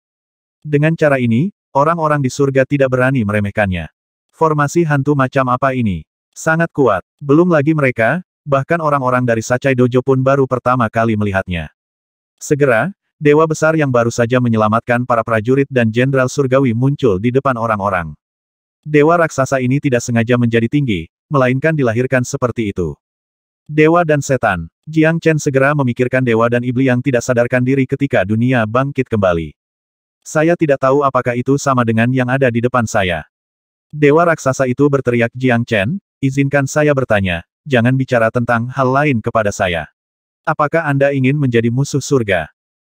Dengan cara ini, orang-orang di surga tidak berani meremehkannya. Formasi hantu macam apa ini? Sangat kuat. Belum lagi mereka, bahkan orang-orang dari Sacai Dojo pun baru pertama kali melihatnya. Segera, dewa besar yang baru saja menyelamatkan para prajurit dan jenderal surgawi muncul di depan orang-orang. Dewa raksasa ini tidak sengaja menjadi tinggi, melainkan dilahirkan seperti itu. Dewa dan Setan Jiang Chen segera memikirkan dewa dan iblis yang tidak sadarkan diri ketika dunia bangkit kembali. Saya tidak tahu apakah itu sama dengan yang ada di depan saya. Dewa raksasa itu berteriak Jiang Chen, izinkan saya bertanya, jangan bicara tentang hal lain kepada saya. Apakah Anda ingin menjadi musuh surga?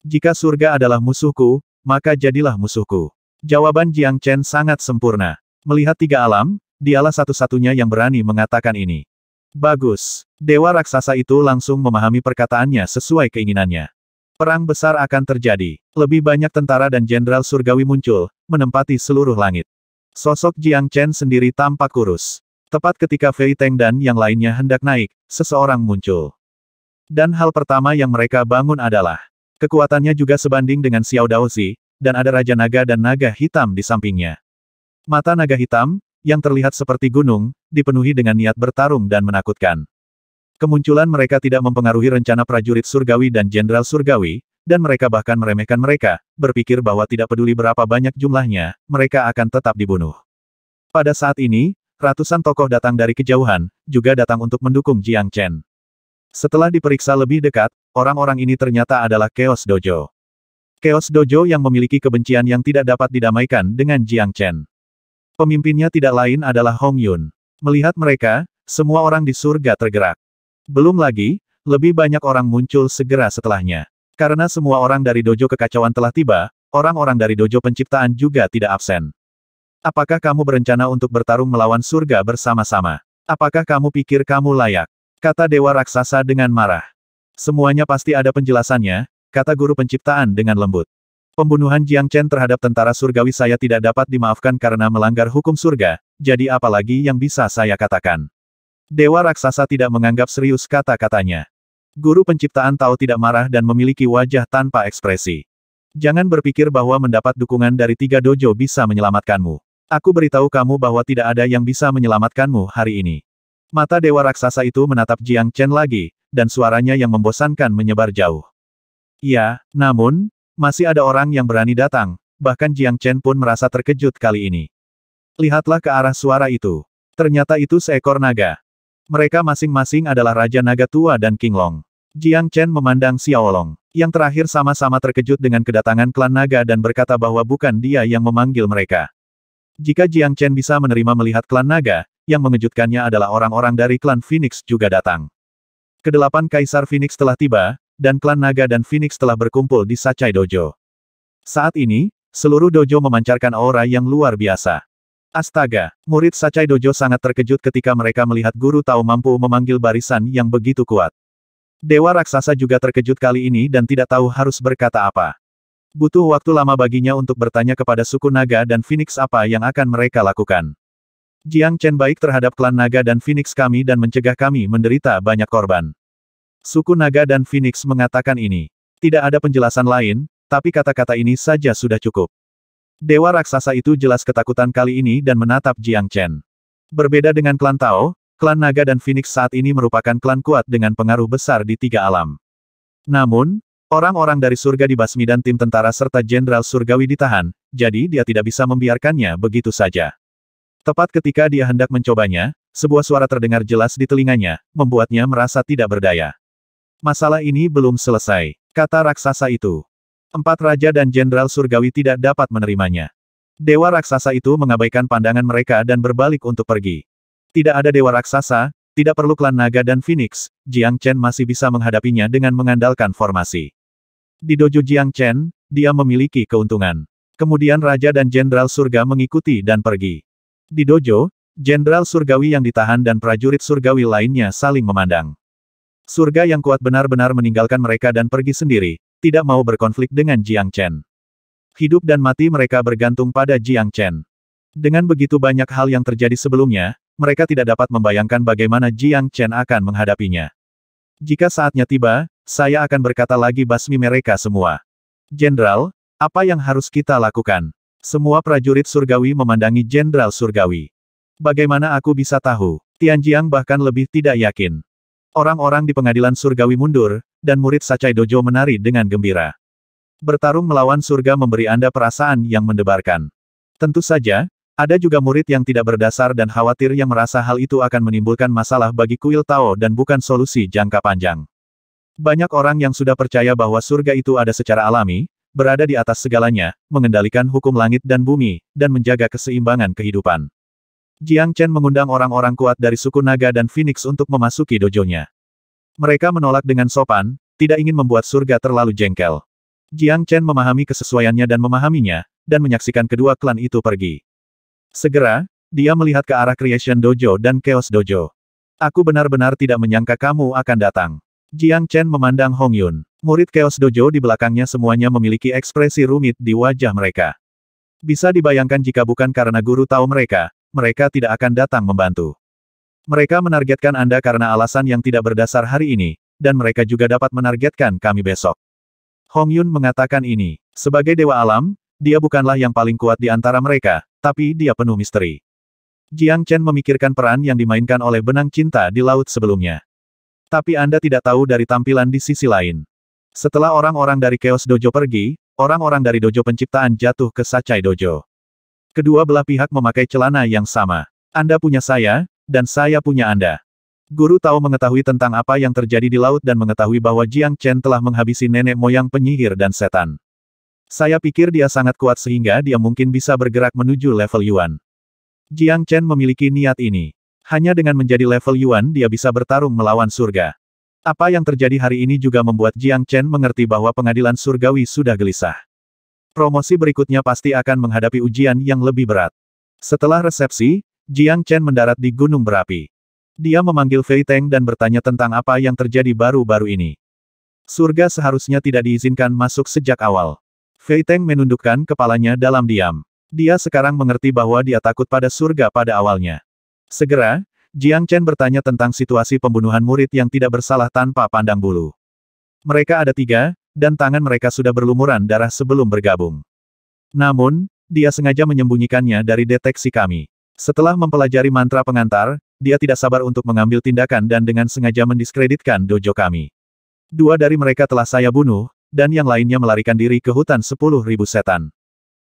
Jika surga adalah musuhku, maka jadilah musuhku. Jawaban Jiang Chen sangat sempurna. Melihat tiga alam, dialah satu-satunya yang berani mengatakan ini. Bagus. Dewa raksasa itu langsung memahami perkataannya sesuai keinginannya. Perang besar akan terjadi. Lebih banyak tentara dan jenderal surgawi muncul, menempati seluruh langit. Sosok Jiang Chen sendiri tampak kurus. Tepat ketika Fei Teng dan yang lainnya hendak naik, seseorang muncul. Dan hal pertama yang mereka bangun adalah kekuatannya juga sebanding dengan Xiao Daozi, dan ada Raja Naga dan Naga Hitam di sampingnya. Mata Naga Hitam, yang terlihat seperti gunung, dipenuhi dengan niat bertarung dan menakutkan. Kemunculan mereka tidak mempengaruhi rencana prajurit surgawi dan jenderal surgawi, dan mereka bahkan meremehkan mereka, berpikir bahwa tidak peduli berapa banyak jumlahnya, mereka akan tetap dibunuh. Pada saat ini, ratusan tokoh datang dari kejauhan, juga datang untuk mendukung Jiang Chen. Setelah diperiksa lebih dekat, orang-orang ini ternyata adalah Chaos Dojo. Chaos Dojo yang memiliki kebencian yang tidak dapat didamaikan dengan Jiang Chen. Pemimpinnya tidak lain adalah Hong Yun. Melihat mereka, semua orang di surga tergerak. Belum lagi, lebih banyak orang muncul segera setelahnya. Karena semua orang dari dojo kekacauan telah tiba, orang-orang dari dojo penciptaan juga tidak absen. Apakah kamu berencana untuk bertarung melawan surga bersama-sama? Apakah kamu pikir kamu layak? Kata Dewa Raksasa dengan marah. Semuanya pasti ada penjelasannya, kata Guru Penciptaan dengan lembut. Pembunuhan Jiang Chen terhadap tentara surgawi saya tidak dapat dimaafkan karena melanggar hukum surga, jadi apalagi yang bisa saya katakan. Dewa Raksasa tidak menganggap serius kata-katanya. Guru penciptaan tahu tidak marah dan memiliki wajah tanpa ekspresi. Jangan berpikir bahwa mendapat dukungan dari tiga dojo bisa menyelamatkanmu. Aku beritahu kamu bahwa tidak ada yang bisa menyelamatkanmu hari ini. Mata Dewa Raksasa itu menatap Jiang Chen lagi, dan suaranya yang membosankan menyebar jauh. Ya, namun, masih ada orang yang berani datang, bahkan Jiang Chen pun merasa terkejut kali ini. Lihatlah ke arah suara itu. Ternyata itu seekor naga. Mereka masing-masing adalah Raja Naga Tua dan King Long. Jiang Chen memandang Xiaolong, yang terakhir sama-sama terkejut dengan kedatangan klan naga dan berkata bahwa bukan dia yang memanggil mereka. Jika Jiang Chen bisa menerima melihat klan naga, yang mengejutkannya adalah orang-orang dari klan Phoenix juga datang. Kedelapan Kaisar Phoenix telah tiba, dan klan Naga dan Phoenix telah berkumpul di Sacai Dojo. Saat ini, seluruh dojo memancarkan aura yang luar biasa. Astaga, murid Sacai Dojo sangat terkejut ketika mereka melihat guru Tao mampu memanggil barisan yang begitu kuat. Dewa raksasa juga terkejut kali ini dan tidak tahu harus berkata apa. Butuh waktu lama baginya untuk bertanya kepada suku Naga dan Phoenix apa yang akan mereka lakukan. Jiang Chen baik terhadap klan Naga dan Phoenix kami dan mencegah kami menderita banyak korban. Suku Naga dan Phoenix mengatakan ini. Tidak ada penjelasan lain, tapi kata-kata ini saja sudah cukup. Dewa raksasa itu jelas ketakutan kali ini dan menatap Jiang Chen. Berbeda dengan klan Tao, klan Naga dan Phoenix saat ini merupakan klan kuat dengan pengaruh besar di tiga alam. Namun, orang-orang dari surga dibasmi dan tim tentara serta jenderal surgawi ditahan, jadi dia tidak bisa membiarkannya begitu saja. Tepat ketika dia hendak mencobanya, sebuah suara terdengar jelas di telinganya, membuatnya merasa tidak berdaya. Masalah ini belum selesai, kata raksasa itu. Empat raja dan jenderal surgawi tidak dapat menerimanya. Dewa raksasa itu mengabaikan pandangan mereka dan berbalik untuk pergi. Tidak ada dewa raksasa, tidak perlu klan naga dan phoenix, Jiang Chen masih bisa menghadapinya dengan mengandalkan formasi. Di dojo Jiang Chen, dia memiliki keuntungan. Kemudian raja dan jenderal surga mengikuti dan pergi. Di dojo, jenderal surgawi yang ditahan dan prajurit surgawi lainnya saling memandang. Surga yang kuat benar-benar meninggalkan mereka dan pergi sendiri, tidak mau berkonflik dengan Jiang Chen. Hidup dan mati mereka bergantung pada Jiang Chen. Dengan begitu banyak hal yang terjadi sebelumnya, mereka tidak dapat membayangkan bagaimana Jiang Chen akan menghadapinya. Jika saatnya tiba, saya akan berkata lagi basmi mereka semua. Jenderal, apa yang harus kita lakukan? Semua prajurit surgawi memandangi Jenderal Surgawi. Bagaimana aku bisa tahu? Tianjiang bahkan lebih tidak yakin. Orang-orang di pengadilan surgawi mundur, dan murid Sacai Dojo menari dengan gembira. Bertarung melawan surga memberi Anda perasaan yang mendebarkan. Tentu saja, ada juga murid yang tidak berdasar dan khawatir yang merasa hal itu akan menimbulkan masalah bagi kuil Tao dan bukan solusi jangka panjang. Banyak orang yang sudah percaya bahwa surga itu ada secara alami, berada di atas segalanya, mengendalikan hukum langit dan bumi, dan menjaga keseimbangan kehidupan. Jiang Chen mengundang orang-orang kuat dari suku Naga dan Phoenix untuk memasuki dojonya. Mereka menolak dengan sopan, tidak ingin membuat surga terlalu jengkel. Jiang Chen memahami kesesuaiannya dan memahaminya, dan menyaksikan kedua klan itu pergi. Segera, dia melihat ke arah Creation Dojo dan Chaos Dojo. Aku benar-benar tidak menyangka kamu akan datang. Jiang Chen memandang Hong Yun. Murid Chaos Dojo di belakangnya semuanya memiliki ekspresi rumit di wajah mereka. Bisa dibayangkan jika bukan karena guru tahu mereka, mereka tidak akan datang membantu. Mereka menargetkan Anda karena alasan yang tidak berdasar hari ini, dan mereka juga dapat menargetkan kami besok. Hong Yun mengatakan ini. Sebagai Dewa Alam, dia bukanlah yang paling kuat di antara mereka, tapi dia penuh misteri. Jiang Chen memikirkan peran yang dimainkan oleh benang cinta di laut sebelumnya. Tapi Anda tidak tahu dari tampilan di sisi lain. Setelah orang-orang dari Chaos Dojo pergi, orang-orang dari Dojo Penciptaan jatuh ke Sacai Dojo. Kedua belah pihak memakai celana yang sama. Anda punya saya, dan saya punya Anda. Guru Tao mengetahui tentang apa yang terjadi di laut dan mengetahui bahwa Jiang Chen telah menghabisi nenek moyang penyihir dan setan. Saya pikir dia sangat kuat sehingga dia mungkin bisa bergerak menuju level Yuan. Jiang Chen memiliki niat ini. Hanya dengan menjadi level Yuan dia bisa bertarung melawan surga. Apa yang terjadi hari ini juga membuat Jiang Chen mengerti bahwa pengadilan surgawi sudah gelisah. Promosi berikutnya pasti akan menghadapi ujian yang lebih berat. Setelah resepsi, Jiang Chen mendarat di Gunung Berapi. Dia memanggil Fei Teng dan bertanya tentang apa yang terjadi baru-baru ini. Surga seharusnya tidak diizinkan masuk sejak awal. Fei Teng menundukkan kepalanya dalam diam. Dia sekarang mengerti bahwa dia takut pada surga pada awalnya. Segera, Jiang Chen bertanya tentang situasi pembunuhan murid yang tidak bersalah tanpa pandang bulu. Mereka ada tiga, dan tangan mereka sudah berlumuran darah sebelum bergabung. Namun, dia sengaja menyembunyikannya dari deteksi kami. Setelah mempelajari mantra pengantar, dia tidak sabar untuk mengambil tindakan dan dengan sengaja mendiskreditkan dojo kami. Dua dari mereka telah saya bunuh, dan yang lainnya melarikan diri ke hutan sepuluh ribu setan.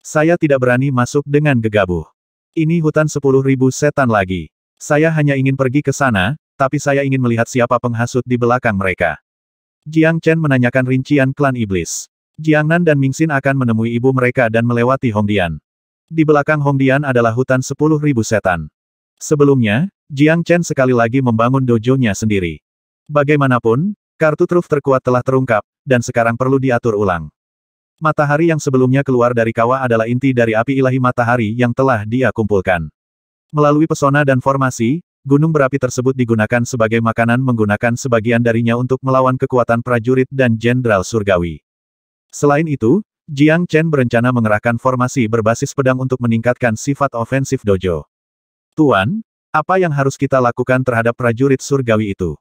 Saya tidak berani masuk dengan gegabah. Ini hutan sepuluh ribu setan lagi. Saya hanya ingin pergi ke sana, tapi saya ingin melihat siapa penghasut di belakang mereka. Jiang Chen menanyakan rincian klan iblis. Jiang Nan dan Ming Mingxin akan menemui ibu mereka dan melewati Hong Dian. Di belakang Hong Dian adalah hutan sepuluh ribu setan. Sebelumnya, Jiang Chen sekali lagi membangun dojonya sendiri. Bagaimanapun, kartu truf terkuat telah terungkap, dan sekarang perlu diatur ulang. Matahari yang sebelumnya keluar dari kawah adalah inti dari api ilahi matahari yang telah dia kumpulkan. Melalui pesona dan formasi, Gunung berapi tersebut digunakan sebagai makanan menggunakan sebagian darinya untuk melawan kekuatan prajurit dan jenderal surgawi. Selain itu, Jiang Chen berencana mengerahkan formasi berbasis pedang untuk meningkatkan sifat ofensif dojo. Tuan, apa yang harus kita lakukan terhadap prajurit surgawi itu?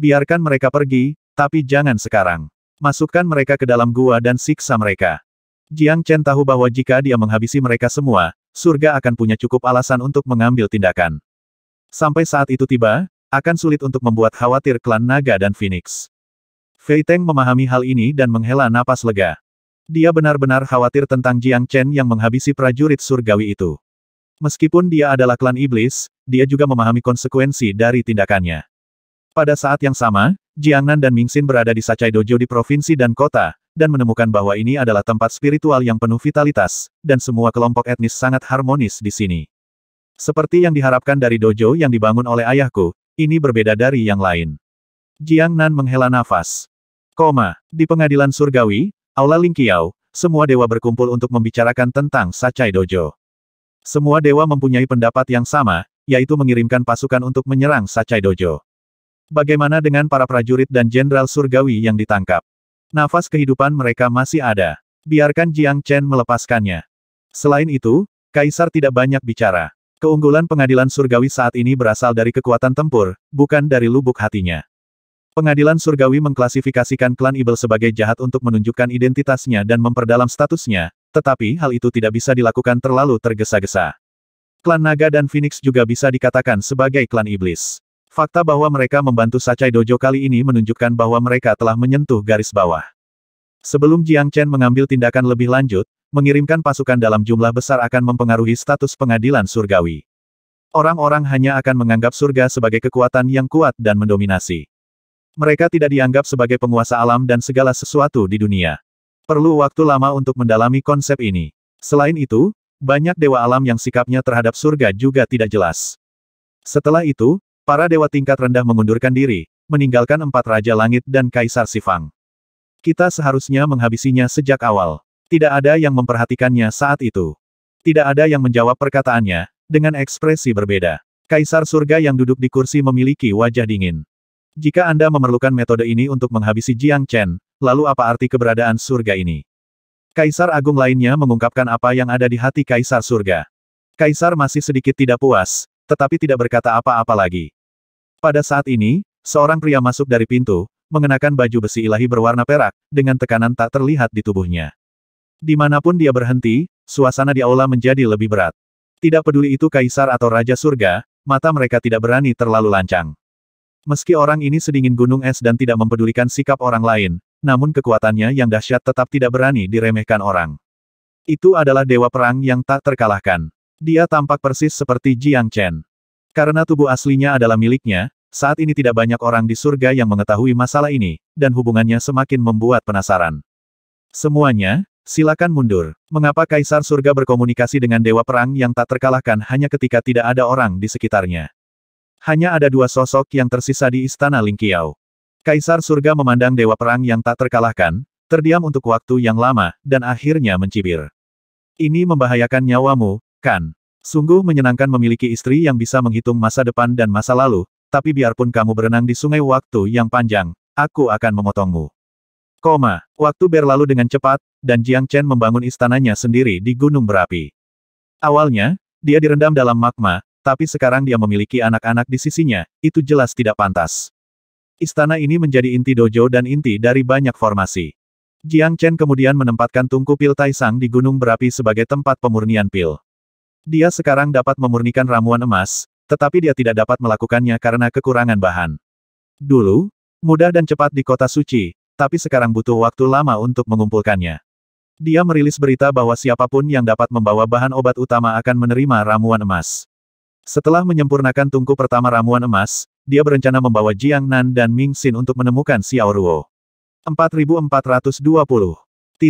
Biarkan mereka pergi, tapi jangan sekarang. Masukkan mereka ke dalam gua dan siksa mereka. Jiang Chen tahu bahwa jika dia menghabisi mereka semua, surga akan punya cukup alasan untuk mengambil tindakan. Sampai saat itu tiba, akan sulit untuk membuat khawatir klan Naga dan Phoenix. Fei Teng memahami hal ini dan menghela napas lega. Dia benar-benar khawatir tentang Jiang Chen yang menghabisi prajurit surgawi itu. Meskipun dia adalah klan iblis, dia juga memahami konsekuensi dari tindakannya. Pada saat yang sama, Jiang Nan dan Ming Xin berada di Sacai Dojo di provinsi dan kota, dan menemukan bahwa ini adalah tempat spiritual yang penuh vitalitas, dan semua kelompok etnis sangat harmonis di sini. Seperti yang diharapkan dari dojo yang dibangun oleh ayahku, ini berbeda dari yang lain. Jiang Nan menghela nafas. Koma, di pengadilan surgawi, Aula Lingqiao, semua dewa berkumpul untuk membicarakan tentang Sacai Dojo. Semua dewa mempunyai pendapat yang sama, yaitu mengirimkan pasukan untuk menyerang Sacai Dojo. Bagaimana dengan para prajurit dan jenderal surgawi yang ditangkap? Nafas kehidupan mereka masih ada. Biarkan Jiang Chen melepaskannya. Selain itu, Kaisar tidak banyak bicara. Keunggulan pengadilan surgawi saat ini berasal dari kekuatan tempur, bukan dari lubuk hatinya. Pengadilan surgawi mengklasifikasikan klan Ibel sebagai jahat untuk menunjukkan identitasnya dan memperdalam statusnya, tetapi hal itu tidak bisa dilakukan terlalu tergesa-gesa. Klan Naga dan Phoenix juga bisa dikatakan sebagai klan iblis. Fakta bahwa mereka membantu Sacai Dojo kali ini menunjukkan bahwa mereka telah menyentuh garis bawah. Sebelum Jiang Chen mengambil tindakan lebih lanjut, mengirimkan pasukan dalam jumlah besar akan mempengaruhi status pengadilan surgawi. Orang-orang hanya akan menganggap surga sebagai kekuatan yang kuat dan mendominasi. Mereka tidak dianggap sebagai penguasa alam dan segala sesuatu di dunia. Perlu waktu lama untuk mendalami konsep ini. Selain itu, banyak dewa alam yang sikapnya terhadap surga juga tidak jelas. Setelah itu, para dewa tingkat rendah mengundurkan diri, meninggalkan empat raja langit dan kaisar Sifang. Kita seharusnya menghabisinya sejak awal. Tidak ada yang memperhatikannya saat itu. Tidak ada yang menjawab perkataannya, dengan ekspresi berbeda. Kaisar surga yang duduk di kursi memiliki wajah dingin. Jika Anda memerlukan metode ini untuk menghabisi Jiang Chen, lalu apa arti keberadaan surga ini? Kaisar agung lainnya mengungkapkan apa yang ada di hati kaisar surga. Kaisar masih sedikit tidak puas, tetapi tidak berkata apa-apa lagi. Pada saat ini, seorang pria masuk dari pintu, mengenakan baju besi ilahi berwarna perak, dengan tekanan tak terlihat di tubuhnya. Dimanapun dia berhenti, suasana di aula menjadi lebih berat. Tidak peduli itu kaisar atau raja surga, mata mereka tidak berani terlalu lancang. Meski orang ini sedingin gunung es dan tidak mempedulikan sikap orang lain, namun kekuatannya yang dahsyat tetap tidak berani diremehkan orang. Itu adalah dewa perang yang tak terkalahkan. Dia tampak persis seperti Jiang Chen. Karena tubuh aslinya adalah miliknya, saat ini tidak banyak orang di surga yang mengetahui masalah ini, dan hubungannya semakin membuat penasaran. Semuanya, Silakan mundur. Mengapa Kaisar Surga berkomunikasi dengan Dewa Perang yang tak terkalahkan hanya ketika tidak ada orang di sekitarnya? Hanya ada dua sosok yang tersisa di Istana Lingqiao. Kaisar Surga memandang Dewa Perang yang tak terkalahkan, terdiam untuk waktu yang lama, dan akhirnya mencibir. Ini membahayakan nyawamu, kan? Sungguh menyenangkan memiliki istri yang bisa menghitung masa depan dan masa lalu, tapi biarpun kamu berenang di sungai waktu yang panjang, aku akan memotongmu. Koma, waktu berlalu dengan cepat, dan Jiang Chen membangun istananya sendiri di gunung berapi. Awalnya, dia direndam dalam magma, tapi sekarang dia memiliki anak-anak di sisinya, itu jelas tidak pantas. Istana ini menjadi inti dojo dan inti dari banyak formasi. Jiang Chen kemudian menempatkan tungku pil Taisang di gunung berapi sebagai tempat pemurnian pil. Dia sekarang dapat memurnikan ramuan emas, tetapi dia tidak dapat melakukannya karena kekurangan bahan. Dulu, mudah dan cepat di kota suci, tapi sekarang butuh waktu lama untuk mengumpulkannya. Dia merilis berita bahwa siapapun yang dapat membawa bahan obat utama akan menerima ramuan emas. Setelah menyempurnakan tungku pertama ramuan emas, dia berencana membawa Jiang Nan dan Ming Xin untuk menemukan Xiao Ruo. 4420